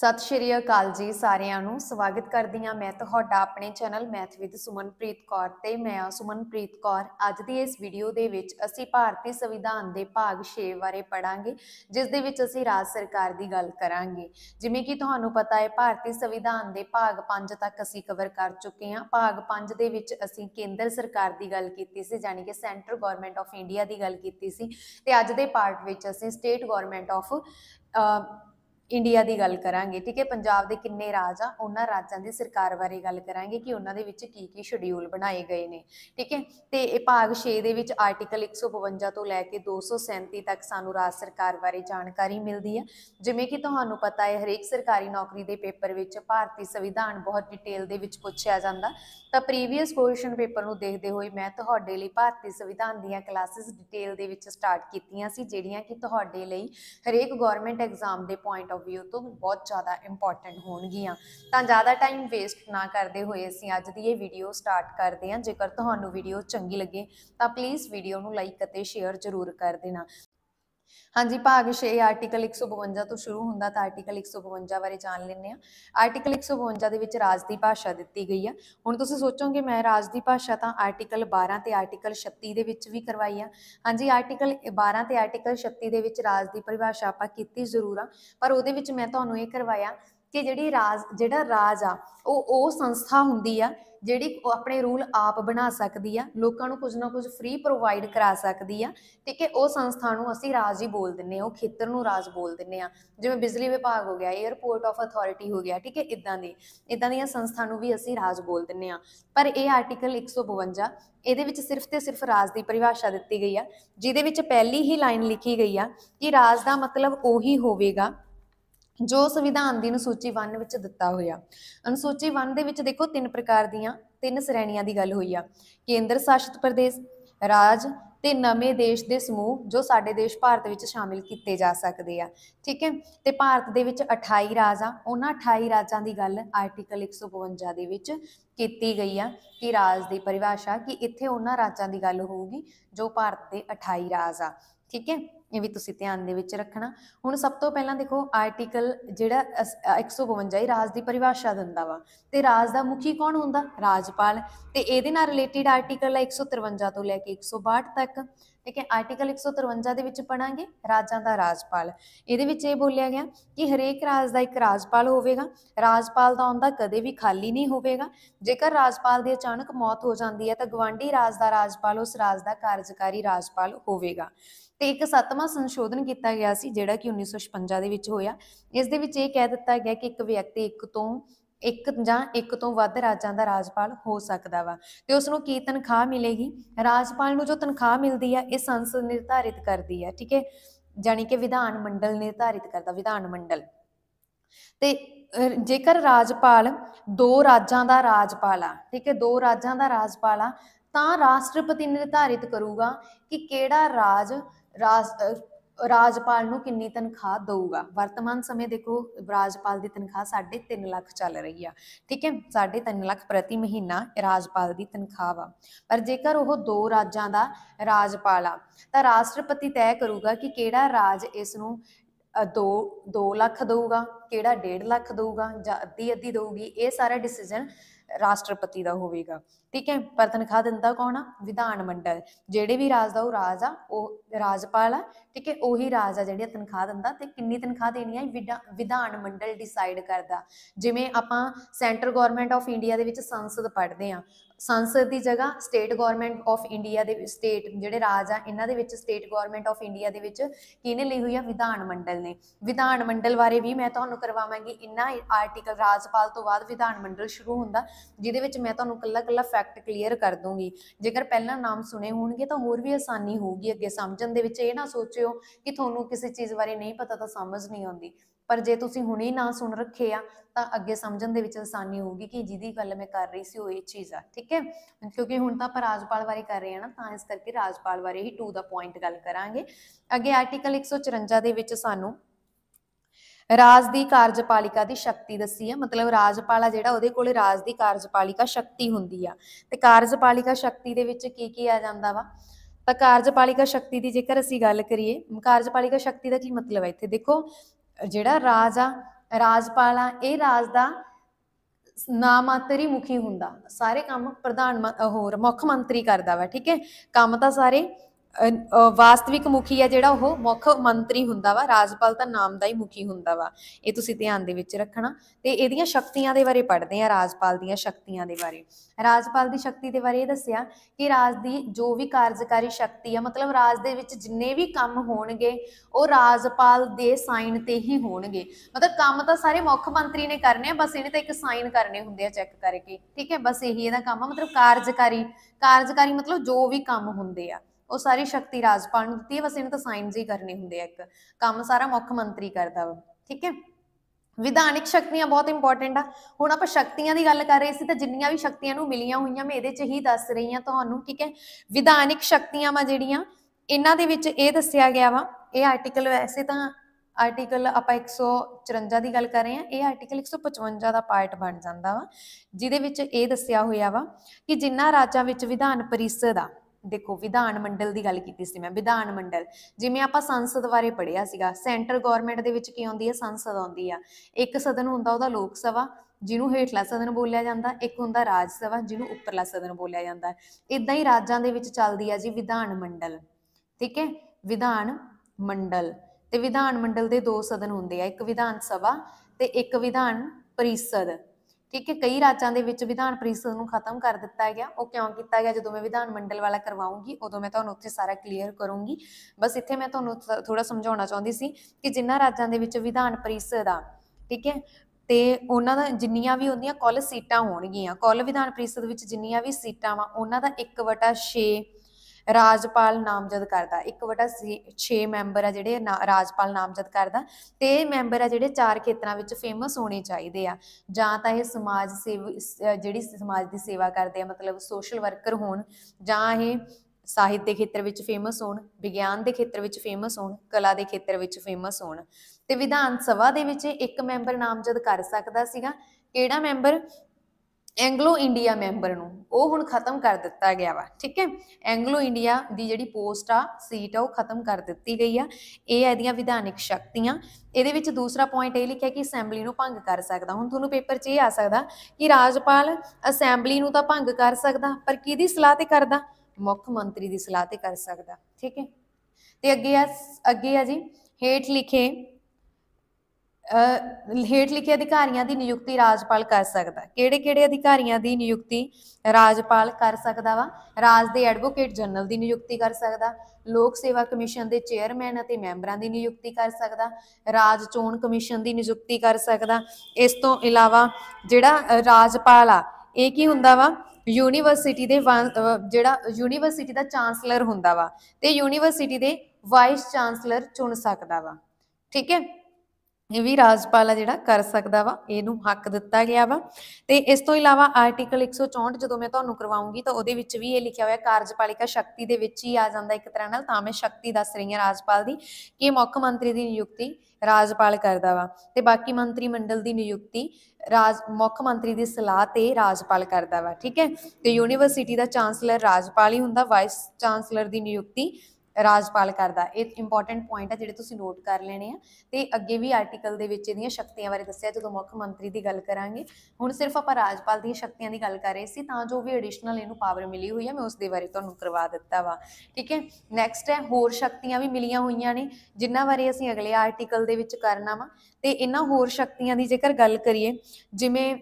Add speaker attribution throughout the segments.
Speaker 1: ਸਤਿ ਸ਼੍ਰੀ ਅਕਾਲ ਜੀ ਸਾਰਿਆਂ ਨੂੰ ਸਵਾਗਤ ਕਰਦੀ ਹਾਂ ਮੈਂ ਤੁਹਾਡਾ ਆਪਣੇ channel math with Sumanpreet Kaur ਤੇ ਮੈਂ ਆ ਸੁਮਨਪ੍ਰੀਤ ਕੌਰ ਅੱਜ ਦੀ ਇਸ ਵੀਡੀਓ ਦੇ ਵਿੱਚ ਅਸੀਂ ਭਾਰਤੀ ਸੰਵਿਧਾਨ ਦੇ ਭਾਗ 6 ਬਾਰੇ ਪੜਾਂਗੇ ਜਿਸ ਦੇ ਵਿੱਚ ਅਸੀਂ ਰਾਜ ਸਰਕਾਰ ਦੀ ਗੱਲ ਕਰਾਂਗੇ ਜਿਵੇਂ ਕਿ ਤੁਹਾਨੂੰ ਪਤਾ ਹੈ ਭਾਰਤੀ ਸੰਵਿਧਾਨ ਦੇ ਭਾਗ 5 ਤੱਕ ਅਸੀਂ ਕਵਰ ਕਰ ਚੁੱਕੇ ਹਾਂ ਭਾਗ 5 ਦੇ ਵਿੱਚ ਅਸੀਂ ਕੇਂਦਰ ਸਰਕਾਰ ਦੀ ਗੱਲ ਕੀਤੀ ਸੀ ਜਾਨੀ ਕਿ ਸੈਂਟਰ ਗਵਰਨਮੈਂਟ ਆਫ ਇੰਡੀਆ ਦੀ ਗੱਲ ਕੀਤੀ ਸੀ ਤੇ ਅੱਜ ਦੇ ਪਾਰਟ ਵਿੱਚ ਅਸੀਂ ਸਟੇਟ ਗਵਰਨਮੈਂਟ ਆਫ ਇੰਡੀਆ ਦੀ ਗੱਲ ਕਰਾਂਗੇ ਠੀਕ ਹੈ ਪੰਜਾਬ ਦੇ ਕਿੰਨੇ ਰਾਜ ਆ ਉਹਨਾਂ ਰਾਜਾਂ ਦੀ ਸਰਕਾਰ ਬਾਰੇ ਗੱਲ ਕਰਾਂਗੇ ਕਿ ਉਹਨਾਂ ਦੇ ਵਿੱਚ ਕੀ ਕੀ ਸ਼ਡਿਊਲ ਬਣਾਏ ਗਏ ਨੇ ਠੀਕ ਹੈ ਤੇ ਇਹ ਭਾਗ 6 ਦੇ ਵਿੱਚ ਆਰਟੀਕਲ 152 ਤੋਂ ਲੈ ਕੇ 237 ਤੱਕ ਸਾਨੂੰ ਰਾਜ ਸਰਕਾਰ ਬਾਰੇ ਜਾਣਕਾਰੀ ਮਿਲਦੀ ਹੈ ਜਿਵੇਂ ਕਿ ਤੁਹਾਨੂੰ ਪਤਾ ਹੈ ਹਰੇਕ ਸਰਕਾਰੀ ਨੌਕਰੀ ਦੇ ਪੇਪਰ ਵਿੱਚ ਭਾਰਤੀ ਸੰਵਿਧਾਨ ਬਹੁਤ ਡਿਟੇਲ ਦੇ ਵਿੱਚ ਪੁੱਛਿਆ ਜਾਂਦਾ ਤਾਂ ਪ੍ਰੀਵੀਅਸ ਕੁਐਸਚਨ ਪੇਪਰ ਨੂੰ ਦੇਖਦੇ ਹੋਏ ਮੈਂ ਤੁਹਾਡੇ ਲਈ ਭਾਰਤੀ ਸੰਵਿਧਾਨ ਦੀਆਂ ਕਲਾਸਿਸ ਡਿਟੇਲ ਦੇ ਵਿੱਚ ਸਟਾਰਟ ਕੀਤੀਆਂ ਸੀ ਜਿਹੜੀਆਂ ਕਿ ਤੁਹਾਡੇ ਲਈ ਹਰੇਕ ਗਵਰਨਮੈਂਟ ਐਗਜ਼ਾਮ ਦੇ ਪੁਆਇੰਟ ਆਫ ਵਿਊ ਤੋਂ ਬਹੁਤ ਜ਼ਿਆਦਾ ਇੰਪੋਰਟੈਂਟ ਹੋਣਗੀਆਂ ਤਾਂ ਜ਼ਿਆਦਾ ਟਾਈਮ ਵੇਸਟ ਨਾ ਕਰਦੇ ਹੋਏ ਅਸੀਂ ਅੱਜ ਦੀ ਇਹ ਵੀਡੀਓ ਸਟਾਰਟ ਕਰਦੇ ਹਾਂ ਜੇਕਰ ਤੁਹਾਨੂੰ ਵੀਡੀਓ ਚੰਗੀ ਲੱਗੇ ਤਾਂ ਪਲੀਜ਼ ਵੀਡੀਓ ਨੂੰ ਲਾਈਕ ਅਤੇ ਸ਼ੇਅਰ ਜ਼ਰੂਰ ਕਰ ਦੇਣਾ ਹਾਂਜੀ ਭਾਗ 6 ਆਰਟੀਕਲ 152 ਤੋਂ ਸ਼ੁਰੂ ਹੁੰਦਾ ਤਾਂ ਆਰਟੀਕਲ 152 ਬਾਰੇ ਜਾਣ ਲੈਂਦੇ ਆ ਆਰਟੀਕਲ 152 ਦੇ ਵਿੱਚ ਰਾਜ ਦੀ ਭਾਸ਼ਾ ਦਿੱਤੀ ਗਈ ਆ ਹੁਣ ਤੁਸੀਂ ਸੋਚੋਗੇ ਮੈਂ ਰਾਜ ਦੀ ਭਾਸ਼ਾ ਤਾਂ ਆਰਟੀਕਲ 12 ਤੇ ਆਰਟੀਕਲ 36 ਦੇ ਵਿੱਚ ਵੀ ਕਰਵਾਈ ਆ ਹਾਂਜੀ ਆਰਟੀਕਲ 12 ਤੇ ਆਰਟੀਕਲ 36 ਦੇ ਵਿੱਚ ਰਾਜ ਦੀ ਪਰਿਭਾਸ਼ਾ ਆਪਾਂ ਕੀਤੀ ਜ਼ਰੂਰ ਆ ਪਰ ਉਹਦੇ ਵਿੱਚ ਮੈਂ ਤੁਹਾਨੂੰ ਇਹ ਕਰਵਾਇਆ ਕਿ ਜਿਹੜੀ ਰਾਜ ਜਿਹੜਾ ਰਾਜ ਆ ਉਹ ਉਹ ਸੰਸਥਾ ਹੁੰਦੀ ਆ ਜਿਹੜੀ ਆਪਣੇ ਰੂਲ ਆਪ ਬਣਾ ਸਕਦੀ ਆ ਲੋਕਾਂ ਨੂੰ ਕੁਝ ਨਾ ਕੁਝ ਫ੍ਰੀ ਪ੍ਰੋਵਾਈਡ ਕਰਾ ਸਕਦੀ ਆ ਠੀਕ ਹੈ ਉਹ ਸੰਸਥਾ ਨੂੰ ਅਸੀਂ ਰਾਜ ਹੀ ਬੋਲ ਦਿੰਨੇ ਆ ਉਹ ਖੇਤਰ ਨੂੰ ਰਾਜ ਬੋਲ ਦਿੰਨੇ ਆ ਜਿਵੇਂ ਬਿਜਲੀ ਵਿਭਾਗ ਹੋ ਗਿਆ 에ਅਰਪੋਰਟ ਆਫ ਅਥਾਰਟੀ ਹੋ ਗਿਆ ਠੀਕ ਹੈ ਇਦਾਂ ਦੇ ਇਦਾਂ ਦੀਆਂ ਸੰਸਥਾ ਨੂੰ ਵੀ ਅਸੀਂ ਰਾਜ ਬੋਲ ਦਿੰਨੇ ਆ ਪਰ ਇਹ ਆਰਟੀਕਲ 152 ਇਹਦੇ ਵਿੱਚ ਸਿਰਫ ਤੇ ਸਿਰਫ ਰਾਜ ਦੀ ਪਰਿਭਾਸ਼ਾ ਦਿੱਤੀ ਗਈ ਆ ਜਿਹਦੇ ਵਿੱਚ ਪਹਿਲੀ ਹੀ ਲਾਈਨ ਲਿਖੀ ਗਈ ਆ ਕਿ ਰਾਜ ਦਾ ਮਤਲਬ ਉਹੀ ਹੋਵੇਗਾ ਜੋ ਸੰਵਿਧਾਨ ਦੀ ਅਨੁਸੂਚੀ 1 ਵਿੱਚ ਦਿੱਤਾ ਹੋਇਆ ਅਨੁਸੂਚੀ 1 ਦੇ ਵਿੱਚ ਦੇਖੋ ਤਿੰਨ ਪ੍ਰਕਾਰ ਦੀਆਂ ਤਿੰਨ ਸ਼੍ਰੇਣੀਆਂ ਦੀ ਗੱਲ ਹੋਈ ਆ ਕੇਂਦਰ ਸ਼ਾਸਿਤ ਪ੍ਰਦੇਸ਼ ਰਾਜ ਤੇ ਨਵੇਂ ਦੇਸ਼ ਦੇ ਸਮੂਹ ਜੋ ਸਾਡੇ ਦੇਸ਼ ਭਾਰਤ ਵਿੱਚ ਸ਼ਾਮਿਲ ਕੀਤੇ ਜਾ ਸਕਦੇ ਆ ਠੀਕ ਹੈ ਤੇ ਭਾਰਤ ਦੇ ਵਿੱਚ 28 ਰਾਜ ਆ ਉਹਨਾਂ 28 ਰਾਜਾਂ ਦੀ ਗੱਲ ਆਰਟੀਕਲ 152 ਦੇ ਵਿੱਚ ਕੀਤੀ ਗਈ ਆ ਕਿ ਰਾਜ ਦੀ ਪਰਿਭਾਸ਼ਾ ਕਿ ਇੱਥੇ ਉਹਨਾਂ ਰਾਜਾਂ ਦੀ ਗੱਲ ਹੋਊਗੀ ਜੋ ਭਾਰਤ ਦੇ 28 ਰਾਜ ਆ ਠੀਕ ਹੈ ਇਹ ਵੀ ਤੁਸੀਂ ਧਿਆਨ ਦੇ ਵਿੱਚ ਰੱਖਣਾ ਹੁਣ ਸਭ ਤੋਂ ਪਹਿਲਾਂ ਦੇਖੋ ਆਰਟੀਕਲ ਜਿਹੜਾ 152 ਹੀ ਰਾਜ ਦੀ ਪਰਿਭਾਸ਼ਾ ਦਿੰਦਾ ਵਾ ਤੇ ਰਾਜ ਦਾ ਮੁਖੀ ਕੌਣ ਹੁੰਦਾ ਰਾਜਪਾਲ ਤੇ ਇਹਦੇ ਨਾਲ ਰਿਲੇਟਡ ਆਰਟੀਕਲ ਹੈ 153 ਤੋਂ ਲੈ ਕੇ 162 ਤੱਕ ਠੀਕ ਹੈ ਆਰਟੀਕਲ 153 ਦੇ ਵਿੱਚ ਪੜਾਂਗੇ ਰਾਜਾਂ ਦਾ ਰਾਜਪਾਲ ਇਹਦੇ ਵਿੱਚ ਇਹ ਬੋਲਿਆ ਗਿਆ ਕਿ ਹਰੇਕ ਰਾਜ ਦਾ ਇੱਕ ਰਾਜਪਾਲ ਹੋਵੇਗਾ ਰਾਜਪਾਲ ਦਾ ਆਉਂਦਾ ਕਦੇ ਵੀ ਖਾਲੀ ਨਹੀਂ ਹੋਵੇਗਾ ਜੇਕਰ ਰਾਜਪਾਲ ਦੀ ਅਚਾਨਕ ਮੌਤ ਹੋ ਜਾਂਦੀ ਹੈ ਤਾਂ ਗਵਾਂਢੀ ਰਾਜ ਦਾ ਰਾਜਪਾਲ ਉਸ ਰਾਜ ਦਾ ਕਾਰਜਕਾਰੀ ਰਾਜਪਾਲ ਹੋਵੇਗਾ ਤੇ ਇੱਕ ਸੱਤਵਾਂ ਸੰਸ਼ੋਧਨ ਕੀਤਾ ਗਿਆ ਸੀ ਜਿਹੜਾ ਕਿ 1956 ਦੇ ਵਿੱਚ ਹੋਇਆ ਇਸ ਦੇ ਵਿੱਚ ਇਹ ਕਹਿ ਦਿੱਤਾ ਗਿਆ ਕਿ ਇੱਕ ਵਿਅਕਤੀ ਇੱਕ ਤੋਂ ਇੱਕ ਜਾਂ ਇੱਕ ਤੋਂ ਵੱਧ ਰਾਜਾਂ ਦਾ ਰਾਜਪਾਲ ਹੋ ਸਕਦਾ ਵਾ ਤੇ ਉਸ ਨੂੰ ਕੀ ਤਨਖਾਹ ਮਿਲੇਗੀ ਰਾਜਪਾਲ ਨੂੰ ਜੋ ਤਨਖਾਹ ਮਿਲਦੀ ਆ ਇਹ ਸੰਸਦ ਨਿਰਧਾਰਿਤ ਕਰਦੀ ਆ ਠੀਕ ਹੈ ਜਾਨੀ ਕਿ ਵਿਧਾਨ ਮੰਡਲ ਨਿਰਧਾਰਿਤ ਕਰਦਾ ਵਿਧਾਨ ਮੰਡਲ ਤੇ ਜੇਕਰ ਰਾਜਪਾਲ ਦੋ ਰਾਜਾਂ ਦਾ ਰਾਜਪਾਲ ਆ ਠੀਕ ਹੈ ਦੋ ਰਾਜਾਂ ਦਾ ਰਾਜਪਾਲ ਆ ਤਾਂ ਰਾਸ਼ਟਰਪਤੀ ਨਿਰਧਾਰਿਤ ਕਰੂਗਾ ਕਿ ਕਿਹੜਾ ਰਾਜ ਰਾਜਪਾਲ ਨੂੰ ਕਿੰਨੀ ਤਨਖਾਹ ਦੇਊਗਾ ਵਰਤਮਾਨ ਸਮੇਂ ਦੇਖੋ ਰਾਜਪਾਲ ਦੀ ਤਨਖਾਹ 3.5 ਲੱਖ ਚੱਲ ਰਹੀ ਆ ਠੀਕ ਹੈ 3.5 ਲੱਖ ਪ੍ਰਤੀ ਮਹੀਨਾ ਰਾਜਪਾਲ ਦੀ ਤਨਖਾਹ ਵਾ ਪਰ ਜੇਕਰ ਉਹ ਦੋ ਰਾਜਾਂ ਦਾ ਰਾਜਪਾਲ ਆ ਤਾਂ ਰਾਸ਼ਟਰਪਤੀ ਤੈਅ ਕਰੂਗਾ ਕਿ ਕਿਹੜਾ ਰਾਜ ਇਸ ਨੂੰ 2 2 ਲੱਖ ਦੇਊਗਾ ਕਿਹੜਾ 1.5 ਲੱਖ ਦੇਊਗਾ ਜਾਂ ਅੱਧੀ ਅੱਧੀ ਦੇਊਗੀ ਇਹ ਸਾਰਾ ਡਿਸੀਜਨ ਰਾਸ਼ਟਰਪਤੀ ਦਾ ਹੋਵੇਗਾ ਠੀਕ ਹੈ ਪਰ ਤਨਖਾਹ ਦਿੰਦਾ ਕੌਣ ਆ ਵਿਧਾਨ ਮੰਡਲ ਜਿਹੜੇ ਵੀ ਰਾਜ ਦਾ ਉਹ ਰਾਜ ਆ ਉਹ ਰਾਜਪਾਲ ਆ ਠੀਕ ਹੈ ਉਹੀ ਰਾਜ ਆ ਜਿਹੜੀ ਤਨਖਾਹ ਦਿੰਦਾ ਤੇ ਕਿੰਨੀ ਤਨਖਾਹ ਦੇਣੀ ਆ ਵਿਧਾਨ ਮੰਡਲ ਡਿਸਾਈਡ ਕਰਦਾ ਜਿਵੇਂ ਆਪਾਂ ਸੈਂਟਰ ਗਵਰਨਮੈਂਟ ਆਫ ਇੰਡੀਆ ਦੇ ਵਿੱਚ ਸੰਸਦ ਪੜ੍ਹਦੇ ਆ ਸੰਸਦ ਦੀ ਜਗ੍ਹਾ ਸਟੇਟ ਗਵਰਨਮੈਂਟ ਆਫ ਇੰਡੀਆ ਦੇ ਸਟੇਟ ਜਿਹੜੇ ਰਾਜ ਆ ਇਹਨਾਂ ਦੇ ਵਿੱਚ ਸਟੇਟ ਗਵਰਨਮੈਂਟ ਆਫ ਇੰਡੀਆ ਦੇ ਵਿੱਚ ਕਿਹਨੇ ਲਈ ਹੋਈ ਆ ਵਿਧਾਨ ਮੰਡਲ ਨੇ ਵਿਧਾਨ ਮੰਡਲ ਬਾਰੇ ਵੀ ਮੈਂ ਤੁਹਾਨੂੰ ਕਰਵਾਵਾਂਗੀ ਇੰਨਾ ਆਰਟੀਕਲ ਰਾਜਪਾਲ ਤੋਂ ਬਾਅਦ ਵਿਧਾਨ ਮੰਡਲ ਸ਼ੁਰੂ ਹੁੰਦਾ ਜਿਹਦੇ ਵਿੱਚ ਮੈਂ ਤੁਹਾਨੂੰ ਕੱਲਾ ਕੱਲਾ ਫੈਕਟ ਕਲੀਅਰ ਕਰ ਦੂੰਗੀ ਜੇਕਰ ਪਹਿਲਾਂ ਨਾਮ ਸੁਨੇ ਹੋਣਗੇ ਤਾਂ ਹੋਰ ਵੀ ਆਸਾਨੀ ਹੋਊਗੀ ਅੱਗੇ ਸਮਝਣ ਦੇ ਵਿੱਚ ਇਹ ਨਾ ਸੋਚਿਓ ਕਿ ਤੁਹਾਨੂੰ ਕਿਸੇ ਚੀਜ਼ ਬਾਰੇ ਨਹੀਂ ਪਤਾ ਤਾਂ ਸਮਝ ਨਹੀਂ ਆਉਂਦੀ ਪਰ ਜੇ ਤੁਸੀਂ ਹੁਣੇ ਨਾ ਸੁਣ ਰੱਖੇ ਆ ਤਾਂ ਅੱਗੇ ਸਮਝਣ ਦੇ ਵਿੱਚ ਆਸਾਨੀ ਹੋਊਗੀ ਕਿ ਜਿਹਦੀ ਗੱਲ ਮੈਂ ਕਰ ਰਹੀ ਸੀ ਉਹ ਇਹ ਚੀਜ਼ ਆ ਠੀਕ ਹੈ ਕਿਉਂਕਿ ਹੁਣ ਤਾਂ ਆਪਾਂ ਰਾਜਪਾਲ ਬਾਰੇ ਕਰ ਰਹੇ ਆ ਨਾ ਤਾਂ ਇਸ ਕਰਕੇ ਰਾਜਪਾਲ ਬਾਰੇ ਹੀ ਟੂ ਦਾ ਪੁਆਇੰਟ ਗੱਲ ਕਰਾਂਗੇ ਅੱਗੇ ਆਰਟੀਕਲ 154 ਦੇ ਵਿੱਚ ਸਾਨੂੰ ਰਾਜ ਦੀ ਕਾਰਜਪਾਲਿਕਾ ਦੀ ਸ਼ਕਤੀ ਦੱਸੀ ਹੈ ਮਤਲਬ ਰਾਜਪਾਲਾ ਜਿਹੜਾ ਉਹਦੇ ਕੋਲੇ ਰਾਜ ਦੀ ਕਾਰਜਪਾਲਿਕਾ ਸ਼ਕਤੀ ਹੁੰਦੀ ਆ ਤੇ ਕਾਰਜਪਾਲਿਕਾ ਸ਼ਕਤੀ ਦੇ ਵਿੱਚ ਕੀ ਕੀ ਆ ਜਾਂਦਾ ਵਾ ਤਾਂ ਕਾਰਜਪਾਲਿਕਾ ਸ਼ਕਤੀ ਦੀ ਜੇਕਰ ਅਸੀਂ ਗੱਲ ਕਰੀਏ ਕਾਰਜਪਾਲਿਕਾ ਸ਼ਕਤੀ ਦਾ ਕੀ ਮਤਲਬ ਹੈ ਇੱਥੇ ਦੇਖੋ ਜਿਹੜਾ ਰਾਜ ਆ ਰਾਜਪਾਲਾ ਇਹ ਰਾਜ ਦਾ ਨਾਮਾਤਰੀ ਮੁਖੀ ਹੁੰਦਾ ਸਾਰੇ ਕੰਮ ਪ੍ਰਧਾਨ ਹੋਰ ਮੁੱਖ ਮੰਤਰੀ ਕਰਦਾ ਵਾ ਠੀਕ ਹੈ ਕੰਮ ਤਾਂ ਸਾਰੇ ਵਾਸਤਵਿਕ ਮੁਖੀ ਹੈ ਜਿਹੜਾ ਉਹ ਮੁੱਖ ਮੰਤਰੀ ਹੁੰਦਾ ਵਾ ਰਾਜਪਾਲ ਤਾਂ ਨਾਮ ਦਾ ਹੀ ਮੁਖੀ ਹੁੰਦਾ ਵਾ ਇਹ ਤੁਸੀਂ ਧਿਆਨ ਦੇ ਵਿੱਚ ਰੱਖਣਾ ਤੇ ਇਹਦੀਆਂ ਸ਼ਕਤੀਆਂ ਦੇ ਬਾਰੇ ਪੜ੍ਹਦੇ ਆ ਰਾਜਪਾਲ ਦੀਆਂ ਸ਼ਕਤੀਆਂ ਦੇ ਬਾਰੇ ਰਾਜਪਾਲ ਦੀ ਸ਼ਕਤੀ ਦੇ ਬਾਰੇ ਇਹ ਦੱਸਿਆ ਕਿ ਰਾਜ ਦੀ ਜੋ ਵੀ ਕਾਰਜਕਾਰੀ ਸ਼ਕਤੀ ਆ ਮਤਲਬ ਰਾਜ ਦੇ ਵਿੱਚ ਜਿੰਨੇ ਵੀ ਕੰਮ ਹੋਣਗੇ ਉਹ ਰਾਜਪਾਲ ਦੇ ਸਾਈਨ ਤੇ ਹੀ ਹੋਣਗੇ ਮਤਲਬ ਕੰਮ ਤਾਂ ਸਾਰੇ ਮੁੱਖ ਮੰਤਰੀ ਨੇ ਕਰਨੇ ਆ ਬਸ ਇਹਨੇ ਤਾਂ ਇੱਕ ਸਾਈਨ ਕਰਨੇ ਹੁੰਦੇ ਆ ਚੈੱਕ ਕਰਕੇ ਠੀਕ ਹੈ ਬਸ ਇਹੀ ਇਹਦਾ ਕੰਮ ਆ ਮਤਲਬ ਕਾਰਜਕਾਰੀ ਕਾਰਜਕਾਰੀ ਮਤਲਬ ਜੋ ਵੀ ਕੰਮ ਹੁੰਦੇ ਆ ਉਹ ਸਾਰੀ ਸ਼ਕਤੀ ਰਾਜਪਾਲ ਨੂੰ ਦਿੱਤੀ ਹੈ ਬਸ ਇਹਨਾਂ ਤਾਂ ਸਾਈਨਸ ਹੀ ਕਰਨੇ ਹੁੰਦੇ ਆ ਇੱਕ ਕੰਮ ਸਾਰਾ ਮੁੱਖ ਮੰਤਰੀ ਕਰਦਾ ਵਾ ਠੀਕ ਹੈ ਵਿਧਾਨਿਕ ਸ਼ਕਤੀਆਂ ਬਹੁਤ ਇੰਪੋਰਟੈਂਟ ਆ ਹੁਣ ਆਪਾਂ ਸ਼ਕਤੀਆਂ ਦੀ ਗੱਲ ਕਰ ਰਹੇ ਸੀ ਤਾਂ ਜਿੰਨੀਆਂ ਵੀ ਸ਼ਕਤੀਆਂ ਨੂੰ ਮਿਲੀਆਂ ਹੋਈਆਂ ਮੈਂ ਇਹਦੇ 'ਚ ਹੀ ਦੱਸ ਰਹੀ ਆ ਤੁਹਾਨੂੰ ਠੀਕ ਹੈ ਵਿਧਾਨਿਕ ਸ਼ਕਤੀਆਂ ਮਾ ਜਿਹੜੀਆਂ ਇਹਨਾਂ ਦੇ ਵਿੱਚ ਇਹ ਦੱਸਿਆ ਗਿਆ ਵਾ ਇਹ ਆਰਟੀਕਲ ਵੈਸੇ ਤਾਂ ਆਰਟੀਕਲ ਆਪਾਂ 154 ਦੀ ਗੱਲ ਕਰ ਰਹੇ ਆ ਇਹ ਆਰਟੀਕਲ 155 ਦਾ ਪਾਰਟ ਬਣ ਜਾਂਦਾ ਵਾ ਜਿਹਦੇ ਵਿੱਚ ਇਹ ਦੱਸਿਆ ਹੋਇਆ ਵਾ ਕਿ ਜਿੰਨਾ ਰਾਜਾਂ ਵਿੱਚ ਵਿਧਾਨ ਪਰਿਸ਼ਦ ਆ ਦੇਖੋ ਵਿਧਾਨ ਮੰਡਲ ਦੀ ਗੱਲ ਕੀਤੀ ਸੀ ਮੈਂ ਵਿਧਾਨ ਮੰਡਲ ਜਿਵੇਂ ਆਪਾਂ ਸੰਸਦ ਬਾਰੇ ਪੜਿਆ ਸੀਗਾ ਸੈਂਟਰ ਗਵਰਨਮੈਂਟ ਦੇ ਵਿੱਚ ਕੀ ਆਉਂਦੀ ਹੈ ਸੰਸਦ ਆਉਂਦੀ ਆ ਇੱਕ ਸਦਨ ਹੁੰਦਾ ਉਹਦਾ ਲੋਕ ਸਭਾ ਜਿਹਨੂੰ ਹੇਠਲਾ ਸਦਨ ਬੋਲਿਆ ਜਾਂਦਾ ਇੱਕ ਹੁੰਦਾ ਰਾਜ ਸਭਾ ਜਿਹਨੂੰ ਉੱਪਰਲਾ ਸਦਨ ਬੋਲਿਆ ਜਾਂਦਾ ਇਦਾਂ ਹੀ ਰਾਜਾਂ ਦੇ ਵਿੱਚ ਚੱਲਦੀ ਆ ਜੀ ਵਿਧਾਨ ਮੰਡਲ ਠੀਕ ਹੈ ਵਿਧਾਨ ਮੰਡਲ ਤੇ ਵਿਧਾਨ ਮੰਡਲ ਦੇ ਦੋ ਸਦਨ ਹੁੰਦੇ ਆ ਇੱਕ ਵਿਧਾਨ ਸਭਾ ਤੇ ਇੱਕ ਵਿਧਾਨ ਪਰਿਸ਼ਦ ਠੀਕ ਹੈ ਕਈ ਰਾਜਾਂ ਦੇ ਵਿੱਚ ਵਿਧਾਨ ਪਰਿਸ਼ਦ ਨੂੰ ਖਤਮ ਕਰ ਦਿੱਤਾ ਗਿਆ ਉਹ ਕਿਉਂ ਕੀਤਾ ਗਿਆ ਜਦੋਂ ਮੈਂ ਵਿਧਾਨ ਮੰਡਲ ਵਾਲਾ ਕਰਵਾਉਂਗੀ ਉਦੋਂ ਮੈਂ ਤੁਹਾਨੂੰ ਉੱਥੇ ਸਾਰਾ ਕਲੀਅਰ ਕਰੂੰਗੀ ਬਸ ਇੱਥੇ ਮੈਂ ਤੁਹਾਨੂੰ ਥੋੜਾ ਸਮਝਾਉਣਾ ਚਾਹੁੰਦੀ ਸੀ ਕਿ ਜਿਨ੍ਹਾਂ ਰਾਜਾਂ ਦੇ ਵਿੱਚ ਵਿਧਾਨ ਪਰਿਸ਼ਦ ਆ ਠੀਕ ਹੈ ਤੇ ਉਹਨਾਂ ਦਾ ਜਿੰਨੀਆਂ ਵੀ ਹੁੰਦੀਆਂ ਕੁੱਲ ਸੀਟਾਂ ਹੋਣਗੀਆਂ ਕੁੱਲ ਵਿਧਾਨ ਪਰਿਸ਼ਦ ਵਿੱਚ ਜਿੰਨੀਆਂ ਵੀ ਸੀਟਾਂ ਵਾ ਉਹਨਾਂ ਦਾ 1/6 ਰਾਜਪਾਲ ਨਾਮਜ਼ਦ ਕਰਦਾ 1/6 ਮੈਂਬਰ ਆ ਜਿਹੜੇ ਰਾਜਪਾਲ ਨਾਮਜ਼ਦ ਕਰਦਾ ਤੇ ਇਹ ਮੈਂਬਰ ਆ ਜਿਹੜੇ ਚਾਰ ਖੇਤਰਾਂ ਵਿੱਚ ਫੇਮਸ ਹੋਣੇ ਚਾਹੀਦੇ ਆ ਜਾਂ ਤਾਂ ਇਹ ਸਮਾਜ ਸੇਵ ਜਿਹੜੀ ਸਮਾਜ ਦੀ ਸੇਵਾ ਕਰਦੇ ਆ ਮਤਲਬ ਸੋਸ਼ਲ ਵਰਕਰ ਹੋਣ ਜਾਂ ਇਹ ਸਾਹਿਤ ਦੇ ਖੇਤਰ ਵਿੱਚ ਫੇਮਸ ਹੋਣ ਵਿਗਿਆਨ ਦੇ ਖੇਤਰ ਵਿੱਚ ਫੇਮਸ ਹੋਣ ਕਲਾ ਦੇ ਖੇਤਰ ਵਿੱਚ ਫੇਮਸ ਹੋਣ ਤੇ ਵਿਧਾਨ ਸਭਾ ਦੇ ਵਿੱਚ ਇੱਕ ਮੈਂਬਰ ਨਾਮਜ਼ਦ ਕਰ ਸਕਦਾ ਸੀਗਾ ਕਿਹੜਾ ਮੈਂਬਰ ਐਂਗਲੋ ਇੰਡੀਆ ਮੈਂਬਰ ਨੂੰ ਉਹ ਹੁਣ ਖਤਮ ਕਰ ਦਿੱਤਾ ਗਿਆ ਵਾ ਠੀਕ ਹੈ ਐਂਗਲੋ ਇੰਡੀਆ ਦੀ ਜਿਹੜੀ ਪੋਸਟ ਆ ਸੀਟ ਆ ਉਹ ਖਤਮ ਕਰ ਦਿੱਤੀ ਗਈ ਆ ਇਹ ਆ ਇਹਦੀਆਂ ਵਿਧਾਨਿਕ ਸ਼ਕਤੀਆਂ ਇਹਦੇ ਵਿੱਚ ਦੂਸਰਾ ਪੁਆਇੰਟ ਇਹ ਲਿਖਿਆ ਕਿ ਅਸੈਂਬਲੀ ਨੂੰ ਭੰਗ ਕਰ ਸਕਦਾ ਹੁਣ ਤੁਹਾਨੂੰ ਪੇਪਰ 'ਚ ਇਹ ਆ ਸਕਦਾ ਕਿ ਰਾਜਪਾਲ ਅਸੈਂਬਲੀ ਨੂੰ ਤਾਂ ਭੰਗ ਕਰ ਸਕਦਾ ਪਰ ਕਿਹਦੀ ਸਲਾਹ ਤੇ ਕਰਦਾ ਮੁੱਖ ਮੰਤਰੀ ਦੀ ਸਲਾਹ ਤੇ ਕਰ ਸਕਦਾ ਠੀਕ ਹੈ ਤੇ ਅੱਗੇ ਆ ਅੱਗੇ ਆ ਜੀ ਹੇਠ ਲਿਖੇ ਹੇਠ ਲਿਖੇ ਅਧਿਕਾਰੀਆਂ ਦੀ ਨਿਯੁਕਤੀ ਰਾਜਪਾਲ ਕਰ ਸਕਦਾ ਕਿਹੜੇ-ਕਿਹੜੇ ਅਧਿਕਾਰੀਆਂ ਦੀ ਨਿਯੁਕਤੀ ਰਾਜਪਾਲ ਕਰ ਸਕਦਾ ਵਾ ਰਾਜ ਦੇ ਐਡਵੋਕੇਟ ਜਨਰਲ ਦੀ ਨਿਯੁਕਤੀ ਕਰ ਸਕਦਾ ਲੋਕ ਸੇਵਾ ਕਮਿਸ਼ਨ ਦੇ ਚੇਅਰਮੈਨ ਅਤੇ ਮੈਂਬਰਾਂ ਦੀ ਨਿਯੁਕਤੀ ਕਰ ਸਕਦਾ ਰਾਜ ਚੋਣ ਕਮਿਸ਼ਨ ਦੀ ਨਿਯੁਕਤੀ ਕਰ ਸਕਦਾ ਇਸ ਤੋਂ ਇਲਾਵਾ ਜਿਹੜਾ ਰਾਜਪਾਲ ਆ ਇਹ ਕੀ ਹੁੰਦਾ ਵਾ ਯੂਨੀਵਰਸਿਟੀ ਦੇ ਜਿਹੜਾ ਯੂਨੀਵਰਸਿਟੀ ਦਾ ਚਾਂਸਲਰ ਹੁੰਦਾ ਵਾ ਤੇ ਯੂਨੀਵਰਸਿਟੀ ਦੇ ਵਾਈਸ ਚਾਂਸਲਰ ਚੁਣ ਸਕਦਾ ਵਾ ਠੀਕ ਹੈ ਇਹ ਵੀ ਰਾਜਪਾਲ ਆ ਜਿਹੜਾ ਕਰ ਸਕਦਾ ਵਾ ਇਹਨੂੰ ਹੱਕ ਦਿੱਤਾ ਗਿਆ ਵਾ ਤੇ ਇਸ ਤੋਂ ਇਲਾਵਾ ਆਰਟੀਕਲ 164 ਜਦੋਂ ਮੈਂ ਤੁਹਾਨੂੰ ਕਰਵਾਉਂਗੀ ਤਾਂ ਉਹਦੇ ਵਿੱਚ ਵੀ ਇਹ ਲਿਖਿਆ ਹੋਇਆ ਕਾਰਜਪਾਲਿਕਾ ਸ਼ਕਤੀ ਦੇ ਵਿੱਚ ਹੀ ਆ ਜਾਂਦਾ ਇੱਕ ਤਰ੍ਹਾਂ ਨਾਲ ਤਾਂ ਮੈਂ ਸ਼ਕਤੀ ਦੱਸ ਰਹੀ ਹਾਂ ਰਾਜਪਾਲ ਦੀ ਕਿ ਮੁੱਖ ਮੰਤਰੀ ਦੀ ਨਿਯੁਕਤੀ ਰਾਜਪਾਲ ਕਰਦਾ ਵਾ ਤੇ ਬਾਕੀ ਮੰਤਰੀ ਮੰਡਲ ਦੀ ਨਿਯੁਕਤੀ ਰਾਜ ਮੁੱਖ ਮੰਤਰੀ ਦੀ ਸਲਾਹ ਤੇ ਰਾਜਪਾਲ ਕਰਦਾ ਵਾ ਠੀਕ ਹੈ ਤੇ ਯੂਨੀਵਰਸਿਟੀ ਦਾ ਚਾਂਸਲਰ ਰਾਜਪਾਲ ਹੀ ਹੁੰਦਾ ਵਾਈਸ ਚਾਂਸਲਰ ਦੀ ਨਿਯੁਕਤੀ ਰਾਜਪਾਲ ਕਰਦਾ ਇਹ ਇੰਪੋਰਟੈਂਟ ਪੁਆਇੰਟ ਹੈ ਜਿਹੜੇ ਤੁਸੀਂ ਨੋਟ ਕਰ ਲੈਣੇ ਆ ਤੇ ਅੱਗੇ ਵੀ ਆਰਟੀਕਲ ਦੇ ਵਿੱਚ ਇਹਦੀਆਂ ਸ਼ਕਤੀਆਂ ਬਾਰੇ ਦੱਸਿਆ ਜਦੋਂ ਮੁੱਖ ਮੰਤਰੀ ਦੀ ਗੱਲ ਕਰਾਂਗੇ ਹੁਣ ਸਿਰਫ ਆਪਾਂ ਰਾਜਪਾਲ ਦੀਆਂ ਸ਼ਕਤੀਆਂ ਦੀ ਗੱਲ ਕਰ ਰਹੇ ਸੀ ਤਾਂ ਜੋ ਵੀ ਐਡੀਸ਼ਨਲ ਇਹਨੂੰ ਪਾਵਰ ਮਿਲੀ ਹੋਈ ਹੈ ਮੈਂ ਉਸ ਦੇ ਬਾਰੇ ਤੁਹਾਨੂੰ ਕਰਵਾ ਦਿੱਤਾ ਵਾ ਠੀਕ ਹੈ ਨੈਕਸਟ ਹੈ ਹੋਰ ਸ਼ਕਤੀਆਂ ਵੀ ਮਿਲੀਆਂ ਹੋਈਆਂ ਨੇ ਜਿਨ੍ਹਾਂ ਬਾਰੇ ਅਸੀਂ ਅਗਲੇ ਆਰਟੀਕਲ ਦੇ ਵਿੱਚ ਕਰਨਾ ਵਾ ਤੇ ਇਹਨਾਂ ਹੋਰ ਸ਼ਕਤੀਆਂ ਦੀ ਜੇਕਰ ਗੱਲ ਕਰੀਏ ਜਿਵੇਂ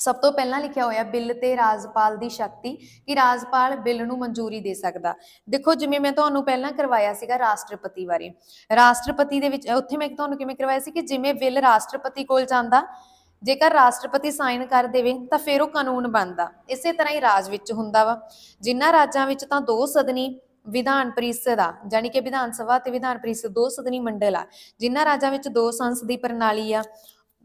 Speaker 1: ਸਭ ਤੋਂ ਪਹਿਲਾਂ ਲਿਖਿਆ ਹੋਇਆ ਬਿੱਲ ਤੇ ਰਾਜਪਾਲ ਦੀ ਸ਼ਕਤੀ ਕਿ ਰਾਜਪਾਲ ਬਿੱਲ ਨੂੰ ਮਨਜ਼ੂਰੀ ਦੇ ਸਕਦਾ ਦੇਖੋ ਜਿਵੇਂ ਮੈਂ ਤੁਹਾਨੂੰ ਪਹਿਲਾਂ ਕਰਵਾਇਆ ਸੀਗਾ ਰਾਸ਼ਟਰਪਤੀ ਬਾਰੇ ਰਾਸ਼ਟਰਪਤੀ ਦੇ ਵਿੱਚ ਉੱਥੇ ਮੈਂ ਤੁਹਾਨੂੰ ਕਿਵੇਂ ਕਰਵਾਇਆ ਸੀ ਕਿ ਜਿਵੇਂ ਬਿੱਲ ਰਾਸ਼ਟਰਪਤੀ ਕੋਲ ਜਾਂਦਾ ਜੇਕਰ ਰਾਸ਼ਟਰਪਤੀ ਸਾਈਨ ਕਰ ਦੇਵੇ ਤਾਂ ਫਿਰ ਉਹ ਕਾਨੂੰਨ ਬਣਦਾ ਇਸੇ ਤਰ੍ਹਾਂ ਹੀ ਰਾਜ ਵਿੱਚ ਹੁੰਦਾ ਵਾ ਜਿਨ੍ਹਾਂ ਰਾਜਾਂ ਵਿੱਚ ਤਾਂ ਦੋ ਸਦਨੀ ਵਿਧਾਨ ਪਰਿਸ਼ਦ ਆ ਜਾਨੀ ਕਿ ਵਿਧਾਨ ਸਭਾ ਤੇ ਵਿਧਾਨ ਪਰਿਸ਼ਦ ਦੋ ਸਦਨੀ ਮੰਡਲ ਆ ਜਿਨ੍ਹਾਂ ਰਾਜਾਂ ਵਿੱਚ ਦੋ ਸੰਸਦੀ ਪ੍ਰਣਾਲੀ ਆ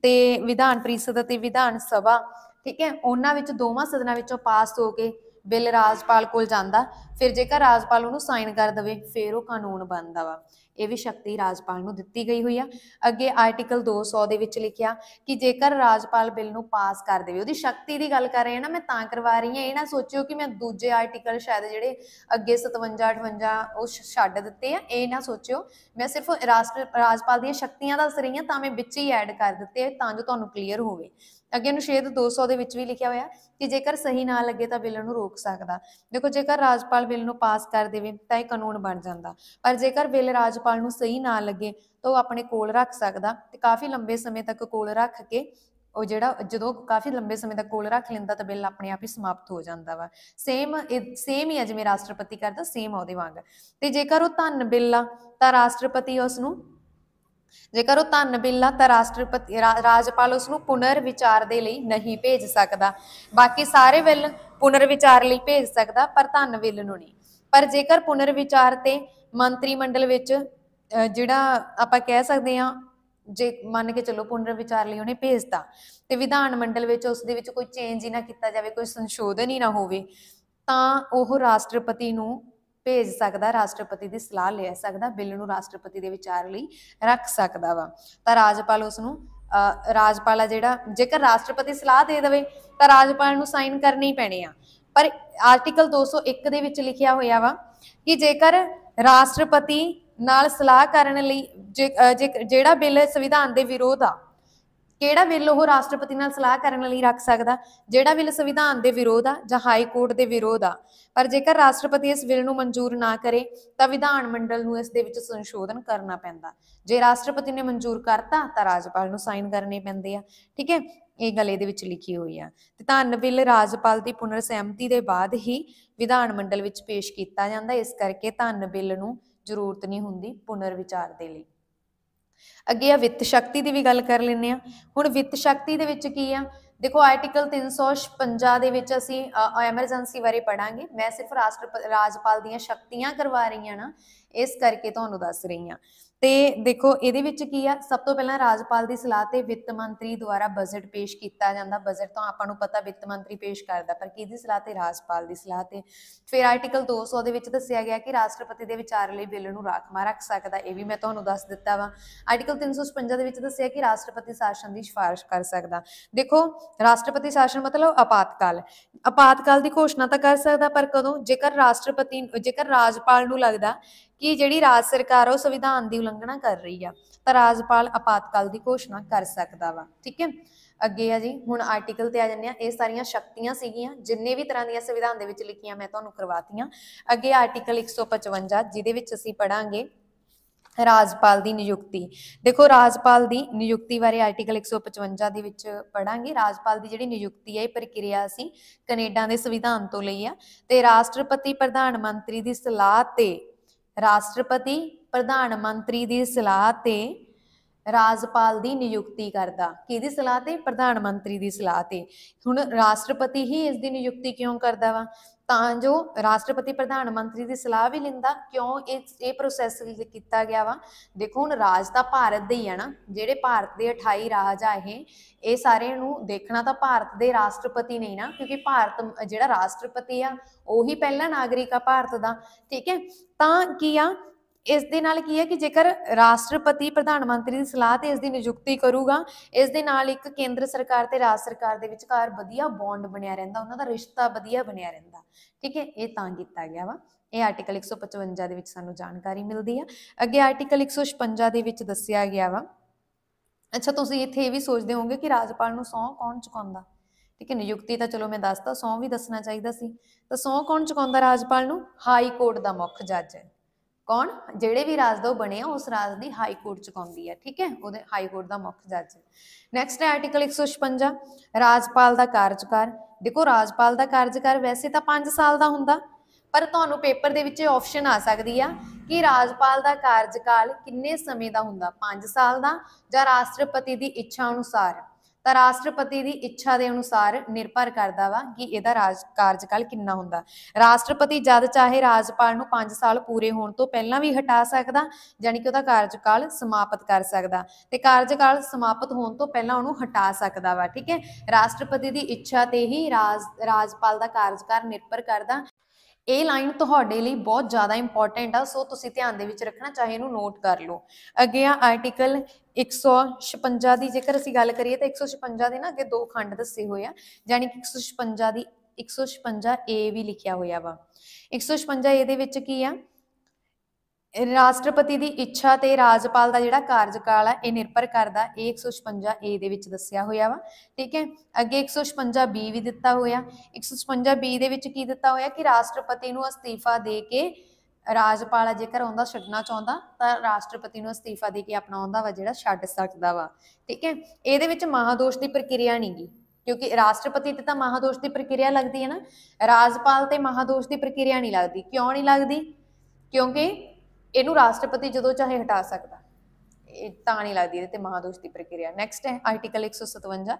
Speaker 1: ਤੇ ਵਿਧਾਨ ਪ੍ਰੀਸ਼ਦ ਅਤੇ ਵਿਧਾਨ ਸਭਾ ਠੀਕ ਹੈ ਉਹਨਾਂ ਵਿੱਚ ਦੋਵਾਂ ਸਦਨਾਂ ਵਿੱਚੋਂ ਪਾਸ ਹੋ ਕੇ ਬਿੱਲ ਰਾਜਪਾਲ ਕੋਲ ਜਾਂਦਾ ਫਿਰ ਜੇਕਰ ਰਾਜਪਾਲ ਉਹਨੂੰ ਸਾਈਨ ਕਰ ਦਵੇ ਫਿਰ ਉਹ ਕਾਨੂੰਨ ਬਣਦਾ ਵਾ ਇਹ ਵੀ ਸ਼ਕਤੀ ਰਾਜਪਾਲ ਨੂੰ ਦਿੱਤੀ ਗਈ ਹੋਈ ਆ ਅੱਗੇ ਆਰਟੀਕਲ 200 ਦੇ ਵਿੱਚ ਲਿਖਿਆ ਕਿ ਜੇਕਰ ਰਾਜਪਾਲ ਬਿੱਲ ਨੂੰ ਪਾਸ ਕਰ ਦੇਵੇ ਉਹਦੀ ਸ਼ਕਤੀ ਦੀ ਗੱਲ ਕਰ ਰਹੇ ਹਾਂ ਨਾ ਮੈਂ ਤਾਂ ਕਰਵਾ ਰਹੀ ਹਾਂ ਇਹ ਨਾ ਸੋਚਿਓ ਕਿ ਮੈਂ ਦੂਜੇ ਆਰਟੀਕਲ ਸ਼ਾਇਦ ਜਿਹੜੇ ਅੱਗੇ 57 58 ਉਹ ਛੱਡ ਦਿੱਤੇ ਆ ਇਹ ਨਾ ਸੋਚਿਓ ਮੈਂ ਸਿਰਫ ਰਾਜਪਾਲ ਦੀਆਂ ਸ਼ਕਤੀਆਂ ਦੱਸ ਰਹੀ ਹਾਂ ਤਾਂ ਮੈਂ ਵਿੱਚ ਹੀ ਐਡ ਕਰ ਦਿੱਤੇ ਤਾਂ ਜੋ ਤੁਹਾਨੂੰ ਕਲੀਅਰ ਹੋਵੇ ਅੱਗੇ ਅਨੁਛੇਦ 200 ਦੇ ਵਿੱਚ ਵੀ ਲਿਖਿਆ ਹੋਇਆ ਕਿ ਜੇਕਰ ਸਹੀ ਨਾ ਲੱਗੇ ਤਾਂ ਬਿੱਲ ਨੂੰ ਰੋਕ ਸਕਦਾ ਦੇਖੋ ਜੇਕਰ ਰਾਜਪਾਲ ਬਿੱਲ ਨੂੰ ਪਾਸ ਕਰ ਦੇਵੇ ਤਾਂ ਇਹ ਕਾਨੂੰਨ ਬਣ ਜਾਂਦਾ ਪਰ ਜੇਕਰ ਬਿੱਲ ਰਾਜਪਾਲ ਨੂੰ ਸਹੀ ਨਾ ਲੱਗੇ ਤਾਂ ਉਹ ਆਪਣੇ ਕੋਲ ਰੱਖ ਸਕਦਾ ਤੇ ਕਾਫੀ ਲੰਬੇ ਸਮੇਂ ਤੱਕ ਕੋਲ ਰੱਖ ਕੇ ਉਹ ਜਿਹੜਾ ਜਦੋਂ ਕਾਫੀ ਲੰਬੇ ਸਮੇਂ ਤੱਕ ਕੋਲ ਰੱਖ ਲੈਂਦਾ ਤਾਂ ਬਿੱਲ ਆਪਣੇ ਆਪ ਹੀ ਸਮਾਪਤ ਹੋ ਜਾਂਦਾ ਵਾ ਸੇਮ ਸੇਮ ਹੀ ਹੈ ਜਿਵੇਂ ਰਾਸ਼ਟਰਪਤੀ ਕਰਦਾ ਸੇਮ ਉਹਦੇ ਵਾਂਗ ਤੇ ਜੇਕਰ ਉਹ ਧਨ ਬਿੱਲ ਆ ਤਾਂ ਰਾਸ਼ਟਰਪਤੀ ਉਸ ਨੂੰ ਜੇਕਰ ਉਹ ਧੰਨ ਬਿੱਲਾ ਤਾਂ ਰਾਸ਼ਟਰਪਤੀ ਰਾਜਪਾਲ ਉਸ ਨੂੰ ਪੁਨਰ ਵਿਚਾਰ ਦੇ ਲਈ ਨਹੀਂ ਭੇਜ ਸਕਦਾ ਬਾਕੀ ਸਾਰੇ ਬਿੱਲ ਪੁਨਰ ਵਿਚਾਰ ਲਈ ਭੇਜ ਸਕਦਾ ਪਰ ਧਨ ਬਿੱਲ ਨੂੰ ਨਹੀਂ ਪਰ ਜੇਕਰ ਪੁਨਰ ਵਿਚਾਰ ਤੇ ਮੰਤਰੀ ਮੰਡਲ ਵਿੱਚ ਜਿਹੜਾ ਆਪਾਂ ਕਹਿ ਸਕਦੇ ਹਾਂ ਜੇ ਮੰਨ ਕੇ ਚੱਲੋ ਪੁਨਰ ਵਿਚਾਰ ਲਈ ਉਹਨੇ ਭੇਜਤਾ ਤੇ ਵਿਧਾਨ ਮੰਡਲ ਵਿੱਚ ਉਸ ਦੇ ਵਿੱਚ ਕੋਈ ਚੇਂਜ ਹੀ ਨਾ ਕੀਤਾ ਜਾਵੇ ਕੋਈ ਸੰਸ਼ੋਧਨ ਹੀ ਨਾ ਹੋਵੇ ਤਾਂ ਉਹ ਰਾਸ਼ਟਰਪਤੀ ਨੂੰ ਭੇਜ ਸਕਦਾ ਰਾਸ਼ਟਰਪਤੀ ਦੀ ਸਲਾਹ ਲੈ ਸਕਦਾ ਬਿੱਲ ਨੂੰ ਰਾਸ਼ਟਰਪਤੀ ਦੇ ਵਿਚਾਰ ਲਈ ਰੱਖ ਸਕਦਾ ਵਾ ਤਾਂ ਰਾਜਪਾਲ ਉਸ ਨੂੰ ਰਾਜਪਾਲ ਆ ਜਿਹੜਾ ਜੇਕਰ ਰਾਸ਼ਟਰਪਤੀ ਸਲਾਹ ਦੇ ਦੇਵੇ ਤਾਂ ਰਾਜਪਾਲ ਨੂੰ ਸਾਈਨ ਕਰਨੇ ਹੀ ਪੈਣੇ ਆ ਪਰ ਆਰਟੀਕਲ 201 ਦੇ ਵਿੱਚ ਲਿਖਿਆ ਹੋਇਆ ਵਾ ਕਿ ਜੇਕਰ ਰਾਸ਼ਟਰਪਤੀ ਨਾਲ ਸਲਾਹ ਕਰਨ ਲਈ ਜਿਹੜਾ ਬਿੱਲ ਸੰਵਿਧਾਨ ਦੇ ਵਿਰੋਧ ਆ ਕਿਹੜਾ ਬਿੱਲ ਉਹ ਰਾਸ਼ਟਰਪਤੀ ਨਾਲ ਸਲਾਹ ਕਰਨ ਲਈ ਰੱਖ ਸਕਦਾ ਜਿਹੜਾ ਬਿੱਲ ਸੰਵਿਧਾਨ ਦੇ ਵਿਰੋਧ ਆ ਜਾਂ ਹਾਈ ਕੋਰਟ ਦੇ ਵਿਰੋਧ ਆ ਪਰ ਜੇਕਰ ਰਾਸ਼ਟਰਪਤੀ ਇਸ ਬਿੱਲ ਨੂੰ ਮਨਜ਼ੂਰ ਨਾ ਕਰੇ ਤਾਂ ਵਿਧਾਨ ਮੰਡਲ ਨੂੰ ਇਸ ਦੇ ਵਿੱਚ ਸੰਸ਼ੋਧਨ ਕਰਨਾ ਪੈਂਦਾ ਜੇ ਰਾਸ਼ਟਰਪਤੀ ਨੇ ਮਨਜ਼ੂਰ ਕਰਤਾ ਤਾਂ ਰਾਜਪਾਲ ਨੂੰ ਸਾਈਨ ਕਰਨੇ ਪੈਂਦੇ ਆ ਠੀਕ ਹੈ ਇਹ ਗੱਲ ਇਹਦੇ ਵਿੱਚ ਲਿਖੀ ਹੋਈ ਆ ਤੇ ਧੰਨ ਬਿੱਲ ਰਾਜਪਾਲ ਦੀ ਪੁਨਰ ਸਹਿਮਤੀ ਦੇ ਬਾਅਦ ਹੀ ਵਿਧਾਨ ਮੰਡਲ ਵਿੱਚ ਪੇਸ਼ ਕੀਤਾ ਜਾਂਦਾ ਇਸ ਕਰਕੇ ਧੰਨ ਬਿੱਲ ਨੂੰ ਜ਼ਰੂਰਤ ਨਹੀਂ ਹੁੰਦੀ ਪੁਨਰ ਵਿਚਾਰ ਦੇ ਲਈ ਅੱਗੇ ਆ ਵਿੱਤ ਸ਼ਕਤੀ ਦੀ ਵੀ ਗੱਲ ਕਰ ਲੈਂਦੇ ਆ ਹੁਣ ਵਿੱਤ ਸ਼ਕਤੀ ਦੇ ਵਿੱਚ ਕੀ ਆ ਦੇਖੋ ਆਰਟੀਕਲ 356 ਦੇ ਵਿੱਚ ਅਸੀਂ ਐਮਰਜੈਂਸੀ ਬਾਰੇ ਪੜਾਂਗੇ ਮੈਂ ਸਿਰਫ ਰਾਸ਼ਟਰ ਰਾਜਪਾਲ ਦੀਆਂ ਸ਼ਕਤੀਆਂ ਕਰਵਾ ਰਹੀ ਆ ਨਾ ਇਸ ਕਰਕੇ ਤੁਹਾਨੂੰ ਦੱਸ ਰਹੀ ਆ ਤੇ ਦੇਖੋ ਇਹਦੇ ਵਿੱਚ ਕੀ ਆ ਸਭ ਤੋਂ ਪਹਿਲਾਂ ਰਾਜਪਾਲ ਦੀ ਸਲਾਹ ਤੇ ਵਿੱਤ ਮੰਤਰੀ ਦੁਆਰਾ ਬਜਟ ਪੇਸ਼ ਕੀਤਾ ਜਾਂਦਾ ਬਜਟ ਤਾਂ ਆਪਾਂ ਨੂੰ ਪਤਾ ਵਿੱਤ ਮੰਤਰੀ ਪੇਸ਼ ਕਰਦਾ ਪਰ ਕਿਹਦੀ ਸਲਾਹ ਤੇ ਰਾਜਪਾਲ ਦੀ ਸਲਾਹ ਤੇ ਫਿਰ ਆਰਟੀਕਲ 200 ਦੇ ਵਿੱਚ ਦੱਸਿਆ ਗਿਆ ਕਿ ਰਾਸ਼ਟਰਪਤੀ ਦੇ ਵਿਚਾਰ ਲਈ ਬਿੱਲ ਨੂੰ ਰਾਖਮਾ ਰੱਖ ਸਕਦਾ ਇਹ ਵੀ ਮੈਂ ਤੁਹਾਨੂੰ ਦੱਸ ਦਿੱਤਾ ਵਾ ਆਰਟੀਕਲ 356 ਦੇ ਵਿੱਚ ਦੱਸਿਆ ਕਿ ਰਾਸ਼ਟਰਪਤੀ ਸ਼ਾਸਨ ਦੀ ਸਿਫਾਰਿਸ਼ ਕਰ ਸਕਦਾ ਦੇਖੋ ਰਾਸ਼ਟਰਪਤੀ ਸ਼ਾਸਨ ਮਤਲਬ ਆਪਾਤਕਾਲ ਆਪਾਤਕਾਲ ਦੀ ਘੋਸ਼ਣਾ ਤਾਂ ਕਰ ਸਕਦਾ ਪਰ ਕਦੋਂ ਜੇਕਰ ਰਾਸ਼ਟਰਪਤੀ ਜੇਕਰ ਰਾਜਪਾਲ ਨੂੰ ਲੱਗਦਾ ਕਿ ਜਿਹੜੀ ਰਾਜ ਸਰਕਾਰ ਉਹ ਸੰਵਿਧਾਨ ਦੀ ਉਲੰਘਣਾ ਕਰ ਰਹੀ ਆ ਤਾਂ ਰਾਜਪਾਲ ਆਪਾਤਕਾਲ ਦੀ ਘੋਸ਼ਣਾ ਕਰ ਸਕਦਾ ਵਾ ਠੀਕ ਹੈ ਅੱਗੇ ਆ ਜੀ ਹੁਣ ਆਰਟੀਕਲ ਤੇ ਆ ਜੰਨੇ ਆ ਇਹ ਸਾਰੀਆਂ ਸ਼ਕਤੀਆਂ ਸੀਗੀਆਂ ਜਿੰਨੇ ਵੀ ਤਰ੍ਹਾਂ ਦੀਆਂ ਸੰਵਿਧਾਨ ਦੇ ਵਿੱਚ ਲਿਖੀਆਂ ਮੈਂ ਤੁਹਾਨੂੰ ਕਰਵਾਤੀਆਂ ਅੱਗੇ ਆਰਟੀਕਲ 155 ਜਿਹਦੇ ਵਿੱਚ ਅਸੀਂ ਪੜਾਂਗੇ ਰਾਜਪਾਲ ਦੀ ਨਿਯੁਕਤੀ ਦੇਖੋ ਰਾਜਪਾਲ ਦੀ ਨਿਯੁਕਤੀ ਬਾਰੇ ਆਰਟੀਕਲ 155 ਦੇ ਵਿੱਚ ਪੜਾਂਗੇ ਰਾਜਪਾਲ ਦੀ ਜਿਹੜੀ ਨਿਯੁਕਤੀ ਹੈ ਇਹ ਪ੍ਰਕਿਰਿਆ ਅਸੀਂ ਕੈਨੇਡਾ ਦੇ ਸੰਵਿਧਾਨ ਤੋਂ ਲਈ ਆ ਤੇ ਰਾਸ਼ਟਰਪਤੀ ਪ੍ਰਧਾਨ ਮੰਤਰੀ ਦੀ ਸਲਾਹ ਤੇ ਰਾਸ਼ਟਰਪਤੀ ਪ੍ਰਧਾਨ ਮੰਤਰੀ ਦੀ ਸਲਾਹ ਤੇ ਰਾਜਪਾਲ ਦੀ ਨਿਯੁਕਤੀ ਕਰਦਾ ਕਿਹਦੀ ਸਲਾਹ ਤੇ ਪ੍ਰਧਾਨ ਮੰਤਰੀ ਦੀ ਸਲਾਹ ਤੇ ਹੁਣ ਰਾਸ਼ਟਰਪਤੀ ਹੀ ਇਸ ਦੀ ਨਿਯੁਕਤੀ ਕਿਉਂ ਕਰਦਾ ਵਾ ਤਾਂ ਜੋ ਰਾਸ਼ਟਰਪਤੀ ਪ੍ਰਧਾਨ ਮੰਤਰੀ ਦੀ ਸਲਾਹ ਵੀ ਲਿੰਦਾ ਕਿਉਂ ਇਹ ਇਹ ਪ੍ਰੋਸੈਸ ਕੀਤਾ ਗਿਆ ਵਾ ਦੇਖੋ ਹੁਣ ਰਾਜ ਤਾਂ ਭਾਰਤ ਦੇ ਹੀ ਆ ਨਾ ਜਿਹੜੇ ਭਾਰਤ ਦੇ 28 ਰਾਜ ਆ ਇਹ ਇਹ ਸਾਰੇ ਨੂੰ ਦੇਖਣਾ ਤਾਂ ਭਾਰਤ ਦੇ ਰਾਸ਼ਟਰਪਤੀ ਨਹੀਂ ਨਾ ਕਿਉਂਕਿ ਭਾਰਤ ਜਿਹੜਾ ਰਾਸ਼ਟਰਪਤੀ ਆ ਉਹੀ ਪਹਿਲਾ ਨਾਗਰਿਕ ਆ ਭਾਰਤ ਦਾ ਠੀਕ ਹੈ ਤਾਂ ਕੀ ਆ ਇਸ ਦੇ ਨਾਲ ਕੀ ਹੈ ਕਿ ਜੇਕਰ ਰਾਸ਼ਟਰਪਤੀ ਪ੍ਰਧਾਨ ਮੰਤਰੀ ਦੀ ਸਲਾਹ ਤੇ ਇਸ ਦੀ ਨਿਯੁਕਤੀ ਕਰੂਗਾ ਇਸ ਦੇ ਨਾਲ ਇੱਕ ਕੇਂਦਰ ਸਰਕਾਰ ਤੇ ਰਾਜ ਸਰਕਾਰ ਦੇ ਵਿਚਕਾਰ ਵਧੀਆ ਬੌਂਡ ਬਣਿਆ ਰਹਿੰਦਾ ਉਹਨਾਂ ਦਾ ਰਿਸ਼ਤਾ ਵਧੀਆ ਬਣਿਆ ਰਹਿੰਦਾ ਠੀਕ ਹੈ ਇਹ ਤਾਂ ਕੀਤਾ ਗਿਆ ਵਾ ਇਹ ਆਰਟੀਕਲ 155 ਦੇ ਵਿੱਚ ਸਾਨੂੰ ਜਾਣਕਾਰੀ ਮਿਲਦੀ ਆ ਅੱਗੇ ਆਰਟੀਕਲ 156 ਦੇ ਵਿੱਚ ਦੱਸਿਆ ਗਿਆ ਵਾ ਅੱਛਾ ਤੁਸੀਂ ਇੱਥੇ ਇਹ ਵੀ ਸੋਚਦੇ ਹੋਵੋਗੇ ਕਿ ਰਾਜਪਾਲ ਨੂੰ ਸੌਂ ਕੌਣ ਚੁਕਾਉਂਦਾ ਠੀਕ ਹੈ ਨਿਯੁਕਤੀ ਤਾਂ ਚਲੋ ਮੈਂ ਦੱਸਦਾ ਸੌਂ ਵੀ ਦੱਸਣਾ ਚਾਹੀਦਾ ਸੀ ਤਾਂ ਸੌਂ ਕੌਣ ਚੁਕਾਉਂਦਾ ਰਾਜਪਾਲ ਨੂੰ ਹਾਈ ਕੋਰਟ ਦਾ ਮੁੱਖ ਜੱਜ ਹੈ ਕੌਣ ਜਿਹੜੇ ਵੀ ਰਾਜ ਦਾ ਬਣੇ ਬਣਿਆ ਉਸ ਰਾਜ ਦੀ ਹਾਈ ਕੋਰਟ ਚੁਕਾਉਂਦੀ ਹੈ ਠੀਕ ਹੈ ਉਹਦੇ ਹਾਈ ਕੋਰਟ ਦਾ ਮੁੱਖ ਜੱਜ ਨੈਕਸਟ ਹੈ ਆਰਟੀਕਲ 156 ਰਾਜਪਾਲ ਦਾ ਕਾਰਜਕਾਰ ਦੇਖੋ ਰਾਜਪਾਲ ਦਾ ਕਾਰਜਕਾਰ ਵੈਸੇ ਤਾਂ 5 ਸਾਲ ਦਾ ਹੁੰਦਾ ਪਰ ਤੁਹਾਨੂੰ ਪੇਪਰ ਦੇ ਵਿੱਚ ਆਪਸ਼ਨ ਆ ਸਕਦੀ ਆ ਕਿ ਰਾਜਪਾਲ ਦਾ ਕਾਰਜਕਾਲ ਕਿੰਨੇ ਸਮੇਂ ਦਾ ਹੁੰਦਾ 5 ਸਾਲ ਦਾ ਜਾਂ ਰਾਸ਼ਟਰਪਤੀ ਦੀ ਇੱਛਾ ਅਨੁਸਾਰ ਤਾਂ ਰਾਸ਼ਟਰਪਤੀ ਦੀ ਇੱਛਾ ਦੇ ਅਨੁਸਾਰ ਨਿਰਭਰ ਕਰਦਾ ਵਾ ਕਿ ਇਹਦਾ ਰਾਜ ਕਾਰਜਕਾਲ ਕਿੰਨਾ ਹੁੰਦਾ ਰਾਸ਼ਟਰਪਤੀ ਜਦ ਚਾਹੇ ਰਾਜਪਾਲ ਨੂੰ 5 ਸਾਲ ਪੂਰੇ ਹੋਣ ਤੋਂ ਪਹਿਲਾਂ ਵੀ ਹਟਾ ਸਕਦਾ ਯਾਨੀ ਕਿ ਉਹਦਾ ਕਾਰਜਕਾਲ ਸਮਾਪਤ ਕਰ ਸਕਦਾ ਤੇ ਕਾਰਜਕਾਲ ਸਮਾਪਤ ਹੋਣ ਤੋਂ ਪਹਿਲਾਂ ਉਹਨੂੰ ਹਟਾ ਸਕਦਾ ਵਾ ਠੀਕ ਹੈ ਰਾਸ਼ਟਰਪਤੀ ਦੀ ਇੱਛਾ ਤੇ ਹੀ ਰਾਜਪਾਲ ਦਾ ਕਾਰਜਕਾਲ ਨਿਰਭਰ ਕਰਦਾ ਇਹ ਲਾਈਨ ਤੁਹਾਡੇ ਲਈ ਬਹੁਤ ਜ਼ਿਆਦਾ ਇੰਪੋਰਟੈਂਟ ਆ ਸੋ ਤੁਸੀਂ ਧਿਆਨ ਦੇ ਵਿੱਚ ਰੱਖਣਾ ਚਾਹੇ ਇਹਨੂੰ ਨੋਟ ਕਰ ਲਓ ਅੱਗੇ ਆ ਆਰਟੀਕਲ 156 ਦੀ ਜੇਕਰ ਅਸੀਂ ਗੱਲ ਕਰੀਏ ਤਾਂ 156 ਦੇ ਨਾ ਅੱਗੇ ਦੋ ਖੰਡ ਦੱਸੇ ਹੋਏ ਆ ਯਾਨੀ ਕਿ 156 ਦੀ 156 ਏ ਵੀ ਲਿਖਿਆ ਹੋਇਆ ਵਾ 156 ਦੇ ਵਿੱਚ ਕੀ ਆ ਰਾਸ਼ਟਰਪਤੀ ਦੀ ਇੱਛਾ ਤੇ ਰਾਜਪਾਲ ਦਾ ਜਿਹੜਾ ਕਾਰਜਕਾਲ ਆ ਇਹ ਨਿਰਭਰ ਕਰਦਾ 156 ਏ ਦੇ ਵਿੱਚ ਦੱਸਿਆ ਹੋਇਆ ਵਾ ਠੀਕ ਹੈ ਅੱਗੇ 156 ਬੀ ਵੀ ਦਿੱਤਾ ਹੋਇਆ 156 ਬੀ ਦੇ ਵਿੱਚ ਕੀ ਦਿੱਤਾ ਹੋਇਆ ਕਿ ਰਾਸ਼ਟਰਪਤੀ ਨੂੰ ਅਸਤੀਫਾ ਦੇ ਕੇ ਰਾਜਪਾਲ ਜੇਕਰ ਉਹਦਾ ਛੱਡਣਾ ਚਾਹੁੰਦਾ ਤਾਂ ਰਾਸ਼ਟਰਪਤੀ ਨੂੰ ਅਸਤੀਫਾ ਦੇ ਕੇ ਆਪਣਾ ਆਉਂਦਾ ਵਾ ਜਿਹੜਾ ਛੱਡ ਸਕਦਾ ਵਾ ਠੀਕ ਹੈ ਇਹਦੇ ਵਿੱਚ ਮਹਾਦੋਸ਼ ਦੀ ਪ੍ਰਕਿਰਿਆ ਨਹੀਂਗੀ ਕਿਉਂਕਿ ਰਾਸ਼ਟਰਪਤੀ ਤੇ ਤਾਂ ਮਹਾਦੋਸ਼ ਦੀ ਪ੍ਰਕਿਰਿਆ ਲੱਗਦੀ ਹੈ ਨਾ ਰਾਜਪਾਲ ਤੇ ਮਹਾਦੋਸ਼ ਦੀ ਪ੍ਰਕਿਰਿਆ ਨਹੀਂ ਲੱਗਦੀ ਕਿਉਂ ਨਹੀਂ ਲੱਗਦੀ ਕਿਉਂਕਿ ਇਹਨੂੰ ਰਾਸ਼ਟਰਪਤੀ ਜਦੋਂ ਚਾਹੇ ਹਟਾ ਸਕਦਾ ਇਹ ਤਾਂ ਨਹੀਂ ਲੱਗਦੀ ਇਹਦੇ ਤੇ ਮਹਾਦੋਸ਼ ਦੀ ਪ੍ਰਕਿਰਿਆ ਨੈਕਸਟ ਹੈ ਆਰਟੀਕਲ 157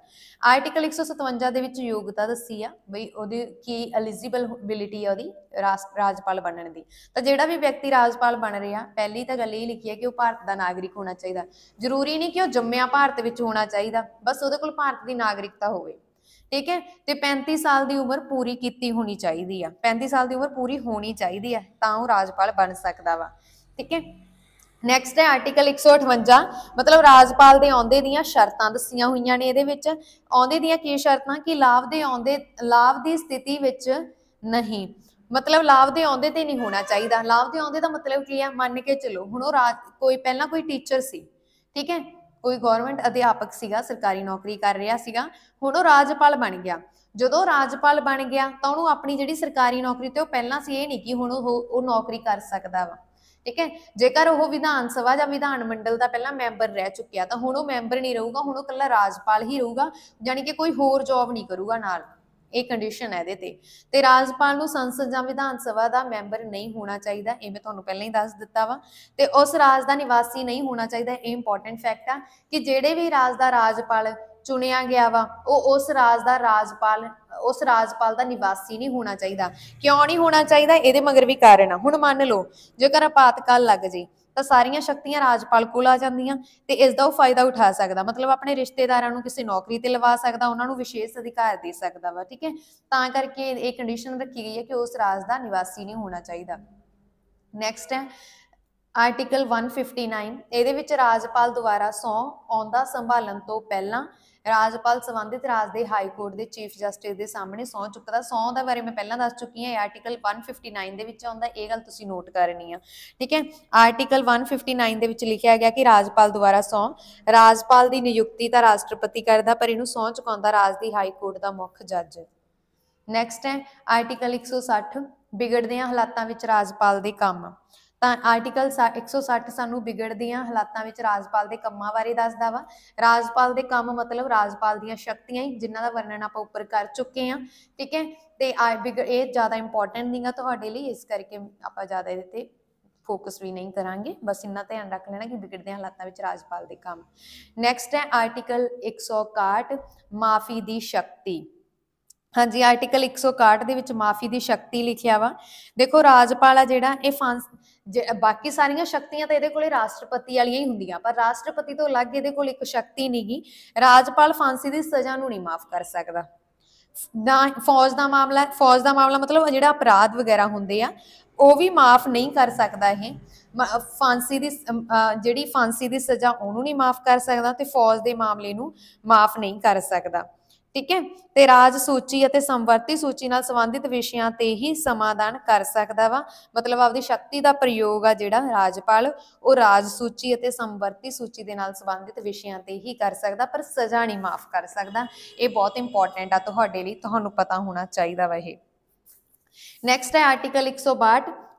Speaker 1: ਆਰਟੀਕਲ 157 ਦੇ ਵਿੱਚ ਯੋਗਤਾ ਦੱਸੀ ਆ ਬਈ ਉਹਦੀ ਕੀ ਐਲੀਜੀਬਿਲਿਟੀ ਆ ਉਹਦੀ ਰਾਜਪਾਲ ਬਣਨ ਦੀ ਤਾਂ ਜਿਹੜਾ ਵੀ ਵਿਅਕਤੀ ਰਾਜਪਾਲ ਬਣ ਰਿਹਾ ਪਹਿਲੀ ਤਾਂ ਗੱਲ ਇਹ ਲਿਖੀ ਹੈ ਕਿ ਉਹ ਭਾਰਤ ਦਾ ਨਾਗਰਿਕ ਹੋਣਾ ਚਾਹੀਦਾ ਜ਼ਰੂਰੀ ਨਹੀਂ ਕਿ ਉਹ ਜੰਮਿਆ ਭਾਰਤ ਵਿੱਚ ਹੋਣਾ ਚਾਹੀਦਾ ਬਸ ਉਹਦੇ ਕੋਲ ਭਾਰਤ ਦੀ ਨਾਗਰਿਕਤਾ ਹੋਵੇ ਠੀਕ ਹੈ ਤੇ 35 ਸਾਲ ਦੀ ਉਮਰ ਪੂਰੀ ਕੀਤੀ ਹੋਣੀ ਚਾਹੀਦੀ ਆ 35 ਸਾਲ ਦੀ ਉਮਰ ਪੂਰੀ ਹੋਣੀ ਚਾਹੀਦੀ ਆ ਤਾਂ ਉਹ ਰਾਜਪਾਲ ਬਣ ਸਕਦਾ ਵਾ ਠੀਕ ਹੈ ਨੈਕਸਟ ਹੈ ਆਰਟੀਕਲ 158 ਮਤਲਬ ਰਾਜਪਾਲ ਦੇ ਆਉਂਦੇ ਦੀਆਂ ਸ਼ਰਤਾਂ ਦੱਸੀਆਂ ਹੋਈਆਂ ਨੇ ਇਹਦੇ ਵਿੱਚ ਆਉਂਦੇ ਦੀਆਂ ਕੀ ਸ਼ਰਤਾਂ ਕਿ ਲਾਭ ਦੇ ਆਉਂਦੇ ਲਾਭ ਦੀ ਸਥਿਤੀ ਵਿੱਚ ਨਹੀਂ ਮਤਲਬ ਲਾਭ ਦੇ ਆਉਂਦੇ ਤੇ ਨਹੀਂ ਹੋਣਾ ਚਾਹੀਦਾ ਲਾਭ ਦੇ ਆਉਂਦੇ ਦਾ ਮਤਲਬ ਕੀ ਹੈ ਮੰਨ ਕੇ ਚਲੋ ਹੁਣ ਉਹ ਰਾਜ ਕੋਈ ਪਹਿਲਾਂ ਕੋਈ ਟੀਚਰ ਸੀ ਠੀਕ ਹੈ ਕੋਈ ਗਵਰਨਮੈਂਟ ਅਧਿਆਪਕ ਸੀਗਾ ਸਰਕਾਰੀ ਨੌਕਰੀ ਕਰ ਰਿਹਾ ਸੀਗਾ ਹੁਣ ਉਹ ਰਾਜਪਾਲ ਬਣ ਗਿਆ ਜਦੋਂ ਰਾਜਪਾਲ ਬਣ ਗਿਆ ਤਾਂ ਉਹਨੂੰ ਆਪਣੀ ਜਿਹੜੀ ਸਰਕਾਰੀ ਨੌਕਰੀ ਤੇ ਉਹ ਪਹਿਲਾਂ ਸੀ ਇਹ ਨਹੀਂ ਕਿ ਹੁਣ ਉਹ ਉਹ ਨੌਕਰੀ ਕਰ ਸਕਦਾ ਵਾ ਠੀਕ ਹੈ ਜੇਕਰ ਉਹ ਵਿਧਾਨ ਸਭਾ ਜਾਂ ਵਿਧਾਨ ਮੰਡਲ ਦਾ ਪਹਿਲਾਂ ਮੈਂਬਰ ਰਹਿ ਚੁੱਕਿਆ ਤਾਂ ਹੁਣ ਉਹ ਮੈਂਬਰ ਨਹੀਂ ਰਹੂਗਾ ਹੁਣ ਉਹ ਇਕੱਲਾ ਰਾਜਪਾਲ ਹੀ ਰਹੂਗਾ ਯਾਨੀ ਕਿ ਕੋਈ ਹੋਰ ਜੌਬ ਨਹੀਂ ਕਰੂਗਾ ਨਾਲ ਇਹ ਕੰਡੀਸ਼ਨ ਹੈ ਇਹਦੇ ਤੇ ਤੇ ਰਾਜਪਾਲ ਨੂੰ ਸੰਸਦ ਜਾਂ ਵਿਧਾਨ ਸਭਾ ਦਾ ਮੈਂਬਰ ਨਹੀਂ ਹੋਣਾ ਚਾਹੀਦਾ ਇਹ ਮੈਂ ਤੁਹਾਨੂੰ ਪਹਿਲਾਂ ਹੀ ਦੱਸ ਦਿੱਤਾ ਵਾ ਤੇ ਉਸ ਰਾਜ ਦਾ ਨਿਵਾਸੀ ਨਹੀਂ ਹੋਣਾ ਚਾਹੀਦਾ ਇਹ ਇੰਪੋਰਟੈਂਟ ਫੈਕਟ ਆ ਕਿ ਜਿਹੜੇ ਵੀ ਰਾਜ ਦਾ ਰਾਜਪਾਲ ਚੁਣਿਆ ਗਿਆ ਵਾ ਉਹ ਉਸ ਰਾਜ ਦਾ ਰਾਜਪਾਲ ਉਸ ਰਾਜਪਾਲ ਦਾ ਨਿਵਾਸੀ ਨਹੀਂ ਹੋਣਾ ਚਾਹੀਦਾ ਕਿਉਂ ਨਹੀਂ ਹੋਣਾ ਚਾਹੀਦਾ ਇਹਦੇ ਮਗਰ ਵੀ ਕਾਰਨ ਆ ਹੁਣ ਮੰਨ ਲਓ ਜੇਕਰ ਆਪਾਤਕਾਲ ਲੱਗ ਜੇ ਤਾਂ ਸਾਰੀਆਂ ਸ਼ਕਤੀਆਂ ਰਾਜਪਾਲ ਕੋਲ ਆ ਜਾਂਦੀਆਂ ਤੇ ਇਸ ਦਾ ਉਹ ਫਾਇਦਾ ਉਠਾ ਸਕਦਾ ਮਤਲਬ ਆਪਣੇ ਰਿਸ਼ਤੇਦਾਰਾਂ ਨੂੰ ਕਿਸੇ ਨੌਕਰੀ ਤੇ ਲਵਾ ਸਕਦਾ ਉਹਨਾਂ ਨੂੰ ਵਿਸ਼ੇਸ਼ ਅਧਿਕਾਰ ਦੇ ਸਕਦਾ ਵਾ ਠੀਕ ਹੈ ਤਾਂ ਕਰਕੇ ਇਹ ਕੰਡੀਸ਼ਨ ਰੱਖੀ ਗਈ ਹੈ ਕਿ ਉਸ ਰਾਜ ਦਾ ਨਿਵਾਸੀ ਨਹੀਂ ਹੋਣਾ ਚਾਹੀਦਾ ਨੈਕਸਟ ਹੈ ਆਰਟੀਕਲ 159 ਇਹਦੇ ਵਿੱਚ ਰਾਜਪਾਲ ਦੁਆਰਾ ਸੌ ਆਉਂਦਾ ਸੰਭਾਲਣ ਤੋਂ ਪਹਿਲਾਂ ਰਾਜਪਾਲ ਸੰਬੰਧਿਤ ਰਾਜ ਦੇ ਹਾਈ ਕੋਰਟ ਦੇ ਚੀਫ ਜਸਟਿਸ ਦੇ ਸਾਹਮਣੇ ਸੌਂ ਚੁੱਕਦਾ ਸੌਂ ਦਾ ਬਾਰੇ ਮੈਂ ਪਹਿਲਾਂ ਦੱਸ ਚੁੱਕੀ ਹਾਂ ਇਹ ਆਰਟੀਕਲ 159 ਦੇ ਵਿੱਚ ਆਉਂਦਾ ਇਹ ਗੱਲ ਤੁਸੀਂ ਨੋਟ ਕਰਨੀ ਆ ਠੀਕ ਹੈ ਆਰਟੀਕਲ 159 ਦੇ ਵਿੱਚ ਲਿਖਿਆ ਗਿਆ ਕਿ ਰਾਜਪਾਲ ਦੁਆਰਾ ਸੌਂ ਰਾਜਪਾਲ ਦੀ ਨਿਯੁਕਤੀ ਤਾਂ ਰਾਸ਼ਟਰਪਤੀ ਕਰਦਾ ਪਰ ਇਹਨੂੰ ਸੌਂ ਚੁਕਾਉਂਦਾ ਰਾਜ ਦੀ ਹਾਈ ਕੋਰਟ ਦਾ ਮੁੱਖ ਜੱਜ ਨੈਕਸਟ ਹੈ ਆਰਟੀਕਲ 160 ਵਿਗੜਦੇ ਹਾਲਾਤਾਂ ਵਿੱਚ ਰਾਜਪਾਲ ਦੇ ਕੰਮ ਤਾਂ ਆਰਟੀਕਲ 160 ਸਾਨੂੰ ਵਿਗੜਦੀਆਂ ਹਾਲਾਤਾਂ ਵਿੱਚ ਰਾਜਪਾਲ ਦੇ ਕੰਮਾਂ ਬਾਰੇ ਦੱਸਦਾ ਵਾ ਰਾਜਪਾਲ ਦੇ ਕੰਮ ਮਤਲਬ ਰਾਜਪਾਲ ਦੀਆਂ ਸ਼ਕਤੀਆਂ ਹੀ ਜਿਨ੍ਹਾਂ ਦਾ ਵਰਣਨ ਆਪਾਂ ਉੱਪਰ ਕਰ ਚੁੱਕੇ ਆ ਠੀਕ ਹੈ ਤੇ ਇਹ ਜ਼ਿਆਦਾ ਇੰਪੋਰਟੈਂਟ ਨਹੀਂਗਾ ਤੁਹਾਡੇ ਲਈ ਇਸ ਕਰਕੇ ਆਪਾਂ ਜ਼ਿਆਦਾ ਇਹਦੇ ਤੇ ਫੋਕਸ ਵੀ ਨਹੀਂ ਕਰਾਂਗੇ ਬਸ ਇੰਨਾ ਧਿਆਨ ਰੱਖ ਲੈਣਾ ਕਿ ਵਿਗੜਦੇ ਹਾਲਾਤਾਂ ਵਿੱਚ ਰਾਜਪਾਲ ਦੇ ਕੰਮ ਨੈਕਸਟ ਹੈ ਆਰਟੀਕਲ 161 ਮਾਫੀ ਦੀ ਸ਼ਕਤੀ ਹਾਂਜੀ ਆਰਟੀਕਲ 161 ਦੇ ਵਿੱਚ ਮਾਫੀ ਦੀ ਸ਼ਕਤੀ ਲਿਖਿਆ ਵਾ ਦੇਖੋ ਰਾਜਪਾਲ ਆ ਜਿਹੜਾ ਇਹ ਫਾਂਸ ਬਾਕੀ ਸਾਰੀਆਂ ਸ਼ਕਤੀਆਂ ਤਾਂ ਇਹਦੇ ਕੋਲੇ ਰਾਸ਼ਟਰਪਤੀ ਵਾਲੀਆਂ ਹੀ ਹੁੰਦੀਆਂ ਪਰ ਰਾਸ਼ਟਰਪਤੀ ਤੋਂ ਅਲੱਗ ਇਹਦੇ ਕੋਲ ਇੱਕ ਸ਼ਕਤੀ ਨਹੀਂਗੀ ਰਾਜਪਾਲ ਫਾਂਸੀ ਦੀ ਸਜ਼ਾ ਨੂੰ ਨਹੀਂ ਮਾਫ ਕਰ ਸਕਦਾ ਨਾ ਫੌਜ ਦਾ ਮਾਮਲਾ ਫੌਜ ਦਾ ਮਾਮਲਾ ਮਤਲਬ ਜਿਹੜਾ ਅਪਰਾਧ ਵਗੈਰਾ ਹੁੰਦੇ ਆ ਉਹ ਵੀ ਮਾਫ ਨਹੀਂ ਕਰ ਸਕਦਾ ਇਹ ਫਾਂਸੀ ਦੀ ਜਿਹੜੀ ਫਾਂਸੀ ਦੀ ਸਜ਼ਾ ਉਹਨੂੰ ਨਹੀਂ ਮਾਫ ਕਰ ਸਕਦਾ ਤੇ ਫੌਜ ਦੇ ਮਾਮਲੇ ਨੂੰ ਮਾਫ ਨਹੀਂ ਕਰ ਸਕਦਾ ਠੀਕ ਹੈ ਤੇ ਰਾਜ ਸੂਚੀ ਅਤੇ ਸੰਵਰਤੀ ਸੂਚੀ ਨਾਲ ਸੰਬੰਧਿਤ ਵਿਸ਼ਿਆਂ ਤੇ ਹੀ ਸਮਾਧਾਨ ਕਰ ਸਕਦਾ ਵਾ ਮਤਲਬ ਆਪਦੀ ਸ਼ਕਤੀ ਦਾ ਪ੍ਰਯੋਗ ਆ ਜਿਹੜਾ ਰਾਜਪਾਲ ਉਹ ਰਾਜ ਸੂਚੀ ਅਤੇ ਸੰਵਰਤੀ ਸੂਚੀ ਦੇ ਨਾਲ ਸੰਬੰਧਿਤ ਵਿਸ਼ਿਆਂ ਤੇ ਹੀ ਕਰ ਸਕਦਾ ਪਰ ਸਜ਼ਾ ਨਹੀਂ ਮਾਫ ਕਰ ਸਕਦਾ ਇਹ ਬਹੁਤ ਇੰਪੋਰਟੈਂਟ ਆ ਤੁਹਾਡੇ ਲਈ ਤੁਹਾਨੂੰ ਪਤਾ ਹੋਣਾ ਚਾਹੀਦਾ ਵਾ ਇਹ ਨੈਕਸਟ ਹੈ ਆਰਟੀਕਲ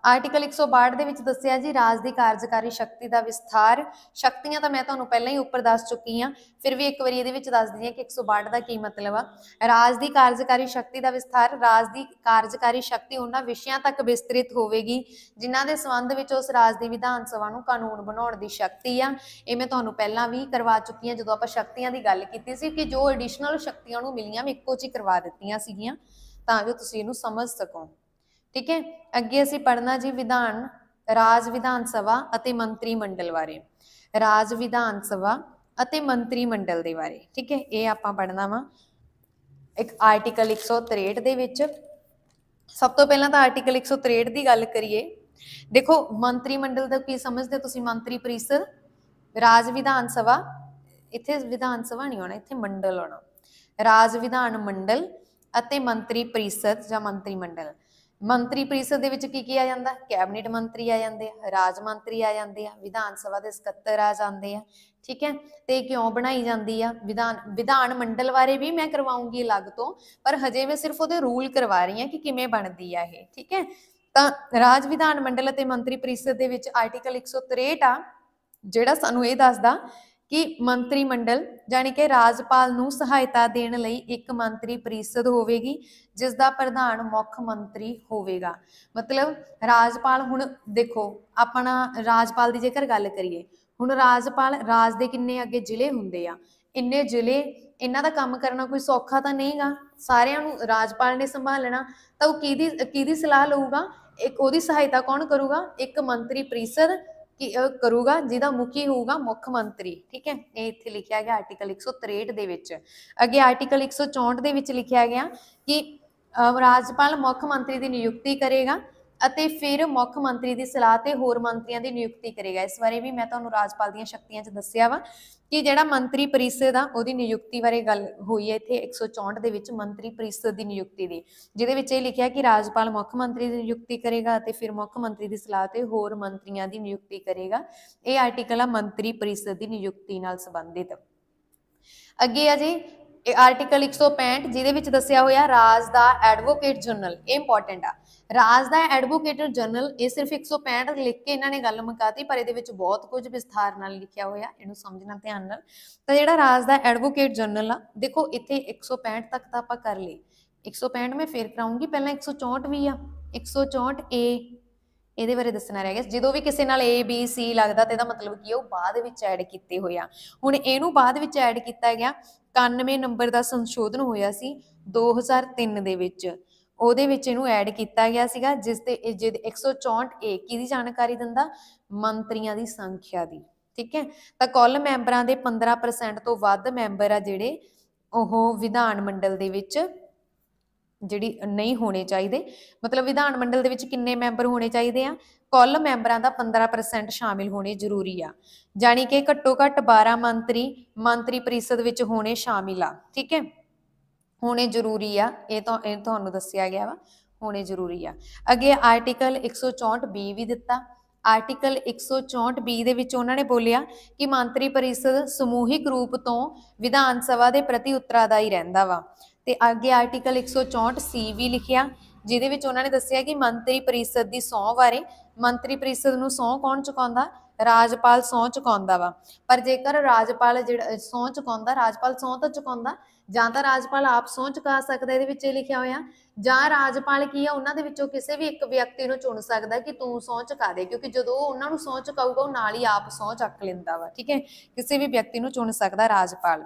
Speaker 1: ਆਰਟੀਕਲ 162 ਦੇ ਵਿੱਚ ਦੱਸਿਆ ਜੀ ਰਾਜ ਦੀ ਕਾਰਜਕਾਰੀ ਸ਼ਕਤੀ ਦਾ ਵਿਸਥਾਰ ਸ਼ਕਤੀਆਂ ਤਾਂ ਮੈਂ ਤੁਹਾਨੂੰ ਪਹਿਲਾਂ ਹੀ ਉੱਪਰ ਦੱਸ ਚੁੱਕੀ ਆ ਫਿਰ ਵੀ ਇੱਕ ਵਾਰੀ ਇਹਦੇ ਵਿੱਚ ਦੱਸ ਦਿੰਦੀ ਕਿ 162 ਦਾ ਕੀ ਮਤਲਬ ਆ ਰਾਜ ਦੀ ਕਾਰਜਕਾਰੀ ਸ਼ਕਤੀ ਦਾ ਵਿਸਥਾਰ ਰਾਜ ਦੀ ਕਾਰਜਕਾਰੀ ਸ਼ਕਤੀ ਉਹਨਾਂ ਵਿਸ਼ਿਆਂ ਤੱਕ ਵਿਸਤ੍ਰਿਤ ਹੋਵੇਗੀ ਜਿਨ੍ਹਾਂ ਦੇ ਸੰਬੰਧ ਵਿੱਚ ਉਸ ਰਾਜ ਦੀ ਵਿਧਾਨ ਸਭਾ ਨੂੰ ਕਾਨੂੰਨ ਬਣਾਉਣ ਦੀ ਸ਼ਕਤੀ ਆ ਇਹ ਮੈਂ ਤੁਹਾਨੂੰ ਪਹਿਲਾਂ ਵੀ ਕਰਵਾ ਚੁੱਕੀ ਆ ਜਦੋਂ ਆਪਾਂ ਸ਼ਕਤੀਆਂ ਦੀ ਗੱਲ ਕੀਤੀ ਸੀ ਕਿ ਜੋ ਐਡੀਸ਼ਨਲ ਸ਼ਕਤੀਆਂ ਨੂੰ ਮਿਲੀਆਂ ਮੈਂ ਇੱਕੋ ਚੀ ਕਰਵਾ ਦਿੱਤੀਆਂ ਸੀਗੀਆਂ ਤਾਂ ਜੋ ਤੁਸੀਂ ਇਹਨੂੰ ਸਮਝ ਸਕੋ ਠੀਕ ਹੈ ਅੱਗੇ ਅਸੀਂ ਪੜਨਾ ਜੀ ਵਿਧਾਨ ਰਾਜ ਵਿਧਾਨ ਸਭਾ ਅਤੇ ਮੰਤਰੀ ਮੰਡਲ ਬਾਰੇ ਰਾਜ ਵਿਧਾਨ ਸਭਾ ਅਤੇ ਮੰਤਰੀ ਮੰਡਲ ਦੇ ਬਾਰੇ ਠੀਕ ਹੈ ਇਹ ਆਪਾਂ ਪੜਨਾ ਵਾ ਇੱਕ ਆਰਟੀਕਲ 163 ਦੇ ਵਿੱਚ ਸਭ ਤੋਂ ਪਹਿਲਾਂ ਤਾਂ ਆਰਟੀਕਲ 163 ਦੀ ਗੱਲ ਕਰੀਏ ਦੇਖੋ ਮੰਤਰੀ ਮੰਡਲ ਦਾ ਕੀ ਸਮਝਦੇ ਤੁਸੀਂ ਮੰਤਰੀ ਪਰਿਸ਼ਦ ਰਾਜ ਵਿਧਾਨ ਸਭਾ ਇੱਥੇ ਵਿਧਾਨ ਸਭਾ ਨਹੀਂ ਹੋਣਾ ਇੱਥੇ ਮੰਡਲ ਹੋਣਾ ਰਾਜ ਵਿਧਾਨ ਮੰਡਲ ਅਤੇ ਮੰਤਰੀ ਪਰਿਸ਼ਦ ਜਾਂ ਮੰਤਰੀ ਮੰਡਲ ਮੰਤਰੀ ਪਰਿਸ਼ਦ ਦੇ ਵਿੱਚ ਕੀ ਕੀ ਆ ਜਾਂਦਾ ਕੈਬਨਿਟ ਮੰਤਰੀ ਆ ਜਾਂਦੇ ਆ ਰਾਜ ਮੰਤਰੀ ਆ ਜਾਂਦੇ ਆ ਵਿਧਾਨ ਸਭਾ ਦੇ ਸਕੱਤਰ ਆ ਜਾਂਦੇ ਆ ਠੀਕ ਹੈ ਤੇ ਕਿਉਂ ਬਣਾਈ ਜਾਂਦੀ ਆ ਵਿਧਾਨ ਵਿਧਾਨ ਮੰਡਲ ਬਾਰੇ ਵੀ ਮੈਂ ਕਰਵਾਉਂਗੀ ਅਲੱਗ ਤੋਂ ਪਰ ਹਜੇ ਮੈਂ ਸਿਰਫ ਉਹਦੇ ਰੂਲ ਕਰਵਾ ਰਹੀ ਆ ਕਿ ਕਿਵੇਂ ਬਣਦੀ ਆ ਇਹ ਠੀਕ ਹੈ ਤਾਂ ਰਾਜ ਵਿਧਾਨ ਮੰਡਲ ਅਤੇ ਮੰਤਰੀ ਪਰਿਸ਼ਦ ਦੇ ਵਿੱਚ ਆਰਟੀਕਲ 163 ਆ ਜਿਹੜਾ ਸਾਨੂੰ ਇਹ ਦੱਸਦਾ ਕਿ ਮੰਤਰੀ ਮੰਡਲ ਜਾਨੀ ਕਿ ਰਾਜਪਾਲ ਨੂੰ ਸਹਾਇਤਾ ਦੇਣ ਲਈ ਇੱਕ ਮੰਤਰੀ ਪਰਿਸ਼ਦ ਹੋਵੇਗੀ ਜਿਸ ਦਾ ਪ੍ਰਧਾਨ ਮੁੱਖ ਮੰਤਰੀ ਹੋਵੇਗਾ ਮਤਲਬ ਰਾਜਪਾਲ ਹੁਣ ਦੇਖੋ ਆਪਣਾ ਰਾਜਪਾਲ ਦੀ ਜੇਕਰ ਗੱਲ ਕਰੀਏ ਹੁਣ ਰਾਜਪਾਲ ਰਾਜ ਦੇ ਕਿੰਨੇ ਅੱਗੇ ਜ਼ਿਲ੍ਹੇ ਹੁੰਦੇ ਆ ਇੰਨੇ ਜ਼ਿਲ੍ਹੇ ਇਹਨਾਂ ਦਾ ਕੰਮ ਕਰਨਾ ਕੋਈ ਸੌਖਾ ਤਾਂ ਨਹੀਂਗਾ ਸਾਰਿਆਂ ਨੂੰ ਰਾਜਪਾਲ ਨੇ ਸੰਭਾਲਣਾ ਤਾਂ ਉਹ ਕਿਹਦੀ ਕਿਹਦੀ ਸਲਾਹ ਲਊਗਾ ਇੱਕ ਉਹਦੀ ਸਹਾਇਤਾ ਕੌਣ ਕਰੂਗਾ ਇੱਕ ਮੰਤਰੀ ਪਰਿਸ਼ਦ ਕਿ ਕਰੂਗਾ ਜਿਹਦਾ ਮੁਖੀ ਹੋਊਗਾ ਮੁੱਖ ਮੰਤਰੀ ਠੀਕ ਹੈ ਇਹ ਇੱਥੇ ਲਿਖਿਆ ਗਿਆ ਆਰਟੀਕਲ 163 ਦੇ ਵਿੱਚ ਅੱਗੇ ਆਰਟੀਕਲ 164 ਦੇ ਵਿੱਚ ਲਿਖਿਆ ਗਿਆ ਕਿ ਰਾਜਪਾਲ ਮੁੱਖ ਮੰਤਰੀ ਦੀ ਨਿਯੁਕਤੀ ਕਰੇਗਾ ਅਤੇ ਫਿਰ ਮੁੱਖ ਮੰਤਰੀ ਦੀ ਸਲਾਹ ਤੇ ਹੋਰ ਮੰਤਰੀਆਂ ਦੀ ਨਿਯੁਕਤੀ ਕਰੇਗਾ ਇਸ ਬਾਰੇ ਵੀ ਮੈਂ ਤੁਹਾਨੂੰ ਰਾਜਪਾਲ ਦੀਆਂ ਸ਼ਕਤੀਆਂ 'ਚ ਦੱਸਿਆ ਵਾ ਕਿ ਜਿਹੜਾ ਮੰਤਰੀ ਪਰਿਸ਼ਦ ਆ ਉਹਦੀ ਨਿਯੁਕਤੀ ਬਾਰੇ ਗੱਲ ਹੋਈ ਹੈ ਇੱਥੇ 164 ਦੇ ਵਿੱਚ ਮੰਤਰੀ ਪਰਿਸ਼ਦ ਦੀ ਨਿਯੁਕਤੀ ਦੀ ਜਿਹਦੇ ਵਿੱਚ ਇਹ ਲਿਖਿਆ ਕਿ ਰਾਜਪਾਲ ਮੁੱਖ ਮੰਤਰੀ ਦੀ ਨਿਯੁਕਤੀ ਕਰੇਗਾ ਅਤੇ ਫਿਰ ਮੁੱਖ ਮੰਤਰੀ ਦੀ ਸਲਾਹ ਤੇ ਹੋਰ ਮੰਤਰੀਆਂ ਦੀ ਨਿਯੁਕਤੀ ਕਰੇਗਾ ਇਹ ਆਰਟੀਕਲ ਆ ਮੰਤਰੀ ਪਰਿਸ਼ਦ ਦੀ ਨਿਯੁਕਤੀ ਨਾਲ ਸੰਬੰਧਿਤ ਅੱਗੇ ਆ ਜੀ ਇਹ ਆਰਟੀਕਲ 165 ਜਿਹਦੇ ਵਿੱਚ ਦੱਸਿਆ ਹੋਇਆ ਰਾਜ ਦਾ ਐਡਵੋਕੇਟ ਜਨਰਲ ਇਹ ਇੰਪੋਰਟੈਂਟ ਆ ਰਾਜ ਦਾ ਐਡਵੋਕੇਟਰ ਜਨਰਲ ਇਹ ਸਿਰਫ 165 ਲਿਖ ਕੇ ਇਹਨਾਂ ਨੇ ਗੱਲ ਮੁਕਾਤੀ ਪਰ ਇਹਦੇ ਵਿੱਚ ਬਹੁਤ ਕੁਝ ਵਿਸਥਾਰ ਨਾਲ ਲਿਖਿਆ ਹੋਇਆ ਇਹਨੂੰ ਸਮਝਣਾ ਧਿਆਨ ਨਾਲ ਤਾਂ ਜਿਹੜਾ ਰਾਜ ਦਾ ਐਡਵੋਕੇਟ ਜਨਰਲ ਆ ਦੇਖੋ ਇੱਥੇ 165 ਤੱਕ ਤਾਂ ਆਪਾਂ ਕਰ ਲਈ 165 ਮੈਂ ਫੇਰ ਕਰਾਉਂਗੀ ਪਹਿਲਾਂ 164 ਵੀ ਆ 164 ਏ ਇਹਦੇ ਬਾਰੇ ਦੱਸਣਾ ਰਹਿ ਗਿਆ ਜਦੋਂ ਵੀ ਕਿਸੇ ਨਾਲ ਏ ਬੀ ਸੀ ਲੱਗਦਾ ਤੇ ਇਹਦਾ ਮਤਲਬ ਕੀ ਹੈ ਉਹ ਬਾਅਦ ਵਿੱਚ ਐਡ ਕੀਤੇ ਹੋਇਆ ਹੁਣ ਇਹਨੂੰ ਬਾਅਦ ਵਿੱਚ ਐਡ ਕੀਤਾ ਗਿਆ 91 ਨੰਬਰ ਦਾ ਸੰਸ਼ੋਧਨ ਹੋਇਆ ਸੀ 2003 ਦੇ ਵਿੱਚ ਉਹਦੇ ਵਿੱਚ ਇਹਨੂੰ ਐਡ ਕੀਤਾ ਗਿਆ ਸੀਗਾ ਜਿਸ ਤੇ ਜਿਹਦੇ 164A ਦੀ ਜਾਣਕਾਰੀ ਦਿੰਦਾ ਮੰਤਰੀਆਂ ਦੀ ਸੰਖਿਆ ਦੀ ਠੀਕ ਹੈ ਤਾਂ ਕੁੱਲ ਮੈਂਬਰਾਂ ਦੇ 15% ਤੋਂ ਵੱਧ ਮੈਂਬਰ ਆ ਜਿਹੜੇ ਉਹ ਵਿਧਾਨ ਮੰਡਲ ਦੇ ਵਿੱਚ ਜਿਹੜੀ ਨਹੀਂ ਹੋਣੇ ਚਾਹੀਦੇ ਮਤਲਬ ਵਿਧਾਨ ਮੰਡਲ ਦੇ ਵਿੱਚ ਕਿੰਨੇ ਮੈਂਬਰ ਹੋਣੇ ਚਾਹੀਦੇ ਆ ਕੁੱਲ ਮੈਂਬਰਾਂ ਦਾ 15% ਸ਼ਾਮਿਲ ਹੋਣੇ ਜ਼ਰੂਰੀ ਆ ਜਾਨੀ ਕਿ ਘੱਟੋ ਘੱਟ 12 ਮੰਤਰੀ ਮੰਤਰੀ ਪਰਿਸ਼ਦ ਵਿੱਚ ਹੋਣੇ ਸ਼ਾਮਿਲ ਆ ਠੀਕ ਹੈ ਹੁਣ ਇਹ ਜ਼ਰੂਰੀ ਆ ਇਹ ਤਾਂ ਇਹ ਤੁਹਾਨੂੰ ਦੱਸਿਆ ਗਿਆ ਵਾ ਹੁਣ ਇਹ ਜ਼ਰੂਰੀ ਆ ਅੱਗੇ ਆਰਟੀਕਲ ਬੀ ਵੀ ਦਿੱਤਾ ਆਰਟੀਕਲ ਬੀ ਦੇ ਵਿੱਚ ਉਹਨਾਂ ਨੇ ਬੋਲਿਆ ਕਿ ਮੰਤਰੀ ਪਰਿਸ਼ਦ ਸਮੂਹਿਕ ਰੂਪ ਤੋਂ ਵਿਧਾਨ ਸਭਾ ਦੇ ਪ੍ਰਤੀ ਉਤਰਾਦਾਈ ਰਹਿੰਦਾ ਵਾ ਤੇ ਅੱਗੇ ਆਰਟੀਕਲ ਸੀ ਵੀ ਲਿਖਿਆ ਜਿਹਦੇ ਵਿੱਚ ਉਹਨਾਂ ਨੇ ਦੱਸਿਆ ਕਿ ਮੰਤਰੀ ਪਰਿਸ਼ਦ ਦੀ ਸੌਂ ਬਾਰੇ ਮੰਤਰੀ ਪਰਿਸ਼ਦ ਨੂੰ ਸੌਂ ਕੌਣ ਚੁਕਾਉਂਦਾ ਰਾਜਪਾਲ ਸੌਂ ਚੁਕਾਉਂਦਾ ਵਾ ਪਰ ਜੇਕਰ ਰਾਜਪਾਲ ਜਿਹੜਾ ਸੌਂ ਚੁਕਾਉਂਦਾ ਰਾਜਪਾਲ ਸੌਂ ਤਾਂ ਚੁਕਾਉਂਦਾ ਜਾਂ ਤਾਂ ਰਾਜਪਾਲ ਆਪ ਸੋਚ ਕਾ ਸਕਦਾ ਇਹਦੇ ਵਿੱਚ ਇਹ ਲਿਖਿਆ ਹੋਇਆ ਜਾਂ ਰਾਜਪਾਲ ਕੀ ਆ ਉਹਨਾਂ ਦੇ ਵਿੱਚੋਂ ਕਿਸੇ ਵੀ ਇੱਕ ਵਿਅਕਤੀ ਨੂੰ ਚੁਣ ਸਕਦਾ ਕਿ ਤੂੰ ਸੋਚ ਕਾ ਦੇ ਕਿਉਂਕਿ ਜਦੋਂ ਉਹ ਉਹਨਾਂ ਨੂੰ ਸੋਚ ਕਾਊਗਾ ਉਹ ਨਾਲ ਹੀ ਆਪ ਸੋਚ ਅੱਕ ਲੈਂਦਾ ਵਾ ਠੀਕ ਹੈ ਕਿਸੇ ਵੀ ਵਿਅਕਤੀ ਨੂੰ ਚੁਣ ਸਕਦਾ ਰਾਜਪਾਲ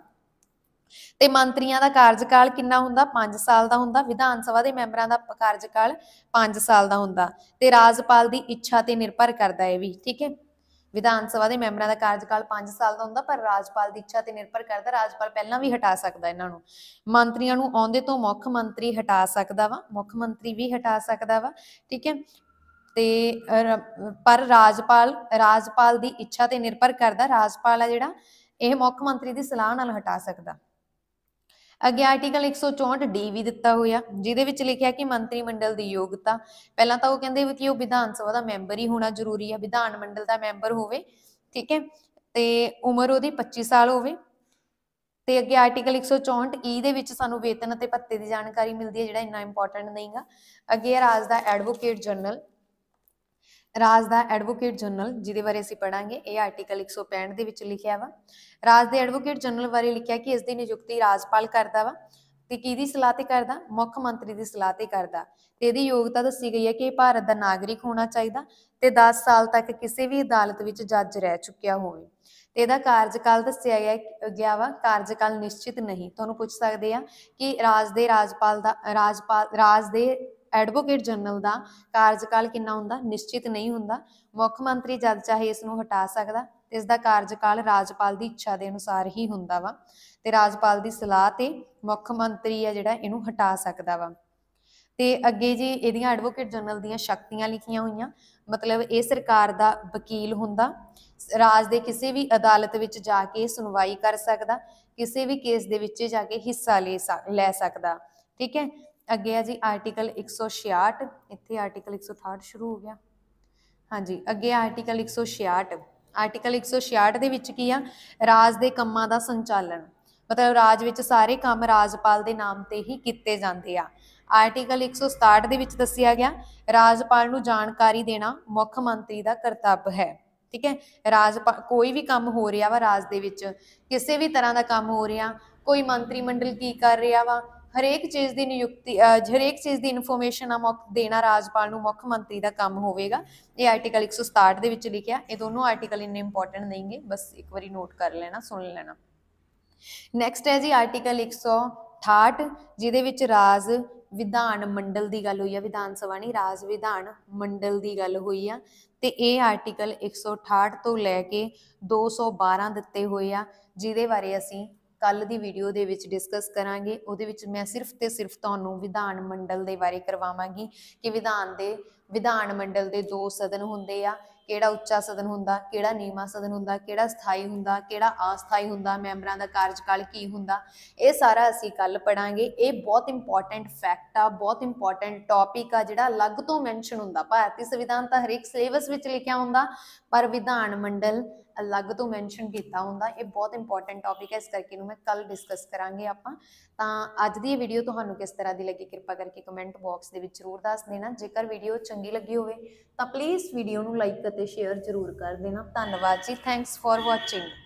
Speaker 1: ਤੇ ਮੰਤਰੀਆਂ ਦਾ ਕਾਰਜਕਾਲ ਕਿੰਨਾ ਹੁੰਦਾ 5 ਸਾਲ ਦਾ ਹੁੰਦਾ ਵਿਧਾਨ ਸਭਾ ਦੇ ਮੈਂਬਰਾਂ ਦਾ ਕਾਰਜਕਾਲ 5 ਸਾਲ ਦਾ ਹੁੰਦਾ ਤੇ ਰਾਜਪਾਲ ਦੀ ਇੱਛਾ ਤੇ ਨਿਰਭਰ ਕਰਦਾ ਇਹ ਵੀ ਠੀਕ ਹੈ ਵਿਧਾਨ ਸਭਾ ਦੇ ਮੈਂਬਰਾਂ ਦਾ ਕਾਰਜਕਾਲ 5 ਸਾਲ ਦਾ ਹੁੰਦਾ ਪਰ ਰਾਜਪਾਲ ਦੀ ਇੱਛਾ ਤੇ ਨਿਰਭਰ ਕਰਦਾ ਰਾਜਪਾਲ ਪਹਿਲਾਂ ਵੀ ਹਟਾ ਸਕਦਾ ਇਹਨਾਂ ਨੂੰ ਮੰਤਰੀਆਂ ਨੂੰ ਆਉਂਦੇ ਤੋਂ ਮੁੱਖ ਮੰਤਰੀ ਹਟਾ ਸਕਦਾ ਵਾ ਮੁੱਖ ਮੰਤਰੀ ਵੀ ਹਟਾ ਸਕਦਾ ਵਾ ਠੀਕ ਹੈ ਤੇ ਪਰ ਰਾਜਪਾਲ ਰਾਜਪਾਲ ਦੀ ਇੱਛਾ ਤੇ ਨਿਰਭਰ ਕਰਦਾ ਰਾਜਪਾਲ ਆ ਜਿਹੜਾ ਇਹ ਮੁੱਖ ਮੰਤਰੀ ਦੀ ਸਲਾਹ ਨਾਲ ਹਟਾ ਸਕਦਾ ਅੱਗੇ ਆਰਟੀਕਲ 164 ਡੀ ਵੀ ਦਿੱਤਾ ਹੋਇਆ ਜਿਹਦੇ ਵਿੱਚ ਲਿਖਿਆ ਕਿ ਮੰਤਰੀ ਮੰਡਲ ਦੀ ਯੋਗਤਾ ਪਹਿਲਾਂ ਤਾਂ ਉਹ ਕਹਿੰਦੇ ਕਿ ਉਹ ਵਿਧਾਨ ਸਭਾ ਦਾ ਮੈਂਬਰ ਹੀ ਹੋਣਾ ਜ਼ਰੂਰੀ ਹੈ ਵਿਧਾਨ ਮੰਡਲ ਦਾ ਮੈਂਬਰ ਹੋਵੇ ਠੀਕ ਹੈ ਤੇ ਉਮਰ ਉਹਦੀ 25 ਸਾਲ ਹੋਵੇ ਤੇ ਅੱਗੇ ਆਰਟੀਕਲ 164 ਈ ਦੇ ਵਿੱਚ ਸਾਨੂੰ ਵੇਤਨ ਅਤੇ ਭੱਤੇ ਦੀ ਜਾਣਕਾਰੀ ਮਿਲਦੀ ਹੈ ਜਿਹੜਾ ਇੰਨਾ ਇੰਪੋਰਟੈਂਟ ਨਹੀਂਗਾ ਅੱਗੇ ਰਾਜ ਦਾ ਐਡਵੋਕੇਟ ਜਨਰਲ ਰਾਜ ਦਾ ਐਡਵੋਕੇਟ ਜਨਰਲ ਜਿਹਦੇ ਬਾਰੇ ਅਸੀਂ ਪੜਾਂਗੇ ਇਹ ਆਰਟੀਕਲ 165 ਦੇ ਵਿੱਚ ਲਿਖਿਆ ਵਾ ਰਾਜ ਦੇ ਐਡਵੋਕੇਟ ਜਨਰਲ ਬਾਰੇ ਲਿਖਿਆ ਕਿ ਇਸ ਦੀ ਨਿਯੁਕਤੀ ਰਾਜਪਾਲ ਕਰਦਾ ਵਾ ਤੇ ਕਿਹਦੀ ਸਲਾਹ ਤੇ ਕਰਦਾ ਮੁੱਖ ਮੰਤਰੀ ਦੀ ਸਲਾਹ ਤੇ ਕਰਦਾ ਤੇ ਇਹਦੀ ਯੋਗਤਾ ਦੱਸੀ ਗਈ ਹੈ ਕਿ ਇਹ ਭਾਰਤ ਦਾ ਨਾਗਰਿਕ ਹੋਣਾ ਚਾਹੀਦਾ ਤੇ 10 ਸਾਲ ਤੱਕ ਕਿਸੇ ਵੀ ਅਦਾਲਤ ਵਿੱਚ ਜੱਜ ਰਹਿ ਚੁੱਕਿਆ ਹੋਵੇ ਤੇ ਇਹਦਾ ਕਾਰਜਕਾਲ ਦੱਸਿਆ ਗਿਆ ਗਿਆ ਵਾ ਕਾਰਜਕਾਲ ਨਿਸ਼ਚਿਤ ਨਹੀਂ ਤੁਹਾਨੂੰ ਪੁੱਛ ਸਕਦੇ ਆ ਕਿ ਰਾਜ ਦੇ ਰਾਜਪਾਲ ਦਾ ਰਾਜਪਾਲ ਰਾਜ ਦੇ ਐਡਵੋਕੇਟ ਜਨਰਲ ਦਾ ਕਾਰਜਕਾਲ ਕਿੰਨਾ ਹੁੰਦਾ ਨਿਸ਼ਚਿਤ ਨਹੀਂ ਹੁੰਦਾ ਮੁੱਖ ਮੰਤਰੀ ਜਦ ਚਾਹੇ ਇਸ ਨੂੰ ਹਟਾ ਸਕਦਾ ਤੇ ਇਸ ਦਾ ਕਾਰਜਕਾਲ ਰਾਜਪਾਲ ਦੀ ਇੱਛਾ ਦੇ ਅਨੁਸਾਰ ਹੀ ਹੁੰਦਾ ਵਾ ਤੇ ਰਾਜਪਾਲ ਦੀ ਸਲਾਹ ਤੇ ਮੁੱਖ ਮੰਤਰੀ ਆ ਜਿਹੜਾ ਇਹਨੂੰ ਹਟਾ ਸਕਦਾ ਵਾ ਤੇ ਅੱਗੇ ਜੀ ਇਹਦੀਆਂ ਐਡਵੋਕੇਟ ਜਨਰਲ ਦੀਆਂ ਸ਼ਕਤੀਆਂ ਲਿਖੀਆਂ ਹੋਈਆਂ ਮਤਲਬ ਇਹ ਸਰਕਾਰ ਦਾ ਵਕੀਲ ਹੁੰਦਾ ਰਾਜ ਦੇ ਕਿਸੇ ਵੀ ਅਦਾਲਤ ਵਿੱਚ ਜਾ ਕੇ ਸੁਣਵਾਈ ਕਰ ਸਕਦਾ ਕਿਸੇ ਵੀ ਕੇਸ ਦੇ ਵਿੱਚ ਜਾ ਕੇ ਹਿੱਸਾ ਲੈ ਸਕਦਾ ਠੀਕ ਹੈ ਅੱਗੇ ਆ ਜੀ ਆਰਟੀਕਲ 166 ਇੱਥੇ ਆਰਟੀਕਲ 168 ਸ਼ੁਰੂ ਹੋ ਗਿਆ ਹਾਂਜੀ ਅੱਗੇ ਆਰਟੀਕਲ 166 ਆਰਟੀਕਲ 166 ਦੇ ਵਿੱਚ ਕੀ ਆ ਰਾਜ ਦੇ ਕੰਮਾਂ ਦਾ ਸੰਚਾਲਨ ਮਤਲਬ ਰਾਜ ਵਿੱਚ ਸਾਰੇ ਕੰਮ ਰਾਜਪਾਲ ਦੇ ਨਾਮ ਤੇ ਹੀ ਕੀਤੇ ਜਾਂਦੇ ਆ ਆਰਟੀਕਲ 167 ਦੇ ਵਿੱਚ ਦੱਸਿਆ ਗਿਆ ਰਾਜਪਾਲ ਨੂੰ ਜਾਣਕਾਰੀ ਦੇਣਾ ਮੁੱਖ ਮੰਤਰੀ ਦਾ ਕਰਤੱਵ ਹੈ ਠੀਕ ਹੈ ਰਾਜ ਕੋਈ ਵੀ ਕੰਮ ਹੋ ਰਿਹਾ ਵਾ ਰਾਜ ਦੇ ਵਿੱਚ ਕਿਸੇ ਵੀ ਤਰ੍ਹਾਂ ਦਾ ਕੰਮ ਹੋ ਰਿਹਾ ਕੋਈ ਮੰਤਰੀ ਮੰਡਲ ਕੀ ਕਰ ਰਿਹਾ ਵਾ ਹਰੇਕ ਚੀਜ਼ ਦੀ ਨਿਯੁਕਤੀ ਹਰੇਕ ਚੀਜ਼ ਦੀ ਇਨਫੋਰਮੇਸ਼ਨ ਆ ਮੁੱਖ ਦੇਣਾ ਰਾਜਪਾਲ ਨੂੰ ਮੁੱਖ ਮੰਤਰੀ ਦਾ ਕੰਮ ਹੋਵੇਗਾ ਇਹ ਆਰਟੀਕਲ 167 ਦੇ ਵਿੱਚ ਲਿਖਿਆ ਇਹ ਦੋਨੋਂ ਆਰਟੀਕਲ ਇੰਨੇ ਇੰਪੋਰਟੈਂਟ ਨਹੀਂਗੇ ਬਸ ਇੱਕ ਵਾਰੀ ਨੋਟ ਕਰ ਲੈਣਾ ਸੁਣ ਲੈਣਾ ਨੈਕਸਟ ਹੈ ਜੀ ਆਰਟੀਕਲ 168 ਜਿਹਦੇ ਵਿੱਚ ਰਾਜ ਵਿਧਾਨ ਮੰਡਲ ਦੀ ਗੱਲ ਹੋਈ ਆ ਵਿਧਾਨ ਸਭਾ ਨਹੀਂ ਰਾਜ ਵਿਧਾਨ ਮੰਡਲ ਦੀ ਗੱਲ ਹੋਈ ਆ ਤੇ ਇਹ ਆਰਟੀਕਲ 168 ਤੋਂ ਲੈ ਕੇ 212 ਦਿੱਤੇ ਹੋਏ ਆ ਜਿਹਦੇ ਬਾਰੇ ਅਸੀਂ ਕੱਲ ਦੀ ਵੀਡੀਓ ਦੇ ਵਿੱਚ ਡਿਸਕਸ ਕਰਾਂਗੇ ਉਹਦੇ ਵਿੱਚ ਮੈਂ ਸਿਰਫ ਤੇ ਸਿਰਫ ਤੁਹਾਨੂੰ ਵਿਧਾਨ ਮੰਡਲ ਦੇ ਬਾਰੇ ਕਰਵਾਵਾਂਗੀ ਕਿ ਵਿਧਾਨ ਦੇ ਵਿਧਾਨ ਮੰਡਲ ਦੇ ਦੋ ਸਦਨ ਹੁੰਦੇ ਆ ਕਿਹੜਾ ਉੱਚਾ ਸਦਨ ਹੁੰਦਾ ਕਿਹੜਾ ਨੀਵਾਂ ਸਦਨ ਹੁੰਦਾ ਕਿਹੜਾ ਸਥਾਈ ਹੁੰਦਾ ਕਿਹੜਾ ਆਸਥਾਈ ਹੁੰਦਾ ਮੈਂਬਰਾਂ ਦਾ ਕਾਰਜਕਾਲ ਕੀ ਹੁੰਦਾ ਇਹ ਸਾਰਾ ਅਸੀਂ ਕੱਲ ਪੜਾਂਗੇ ਇਹ ਬਹੁਤ ਇੰਪੋਰਟੈਂਟ ਫੈਕਟ ਆ ਬਹੁਤ ਇੰਪੋਰਟੈਂਟ ਟੌਪਿਕ ਆ ਜਿਹੜਾ ਅਲੱਗ ਤੋਂ ਮੈਂਸ਼ਨ ਹੁੰਦਾ ਭਾਰਤੀ ਸੰਵਿਧਾਨ ਤਾਂ ਹਰੇਕ ਸਿਲੇਬਸ ਵਿੱਚ ਲਿਖਿਆ ਹੁੰਦਾ ਪਰ ਵਿਧਾਨ ਮੰਡਲ ਅਲੱਗ ਤੋਂ ਮੈਂਸ਼ਨ ਕੀਤਾ ਹੁੰਦਾ ਇਹ ਬਹੁਤ ਇੰਪੋਰਟੈਂਟ ਟੌਪਿਕ ਹੈ ਇਸ ਕਰਕੇ ਨੂੰ ਮੈਂ ਕੱਲ ਡਿਸਕਸ ਕਰਾਂਗੇ ਆਪਾਂ ਤਾਂ ਅੱਜ ਦੀ ਵੀਡੀਓ ਤੁਹਾਨੂੰ ਕਿਸ ਤਰ੍ਹਾਂ ਦੀ ਲੱਗੀ ਕਿਰਪਾ ਕਰਕੇ ਕਮੈਂਟ ਬਾਕਸ ਦੇ ਵਿੱਚ ਜ਼ਰੂਰ ਦੱਸ ਦੇਣਾ ਜੇਕਰ ਵੀਡੀਓ ਚੰਗੀ ਲੱਗੀ ਹੋਵੇ ਤਾਂ ਪਲੀਜ਼ ਵੀਡੀਓ ਨੂੰ ਲਾਈਕ ਅਤੇ ਸ਼ੇਅਰ ਜ਼ਰੂਰ ਕਰ ਦੇਣਾ ਧੰਨਵਾਦ ਜੀ ਥੈਂਕਸ ਫਾਰ ਵਾਚਿੰਗ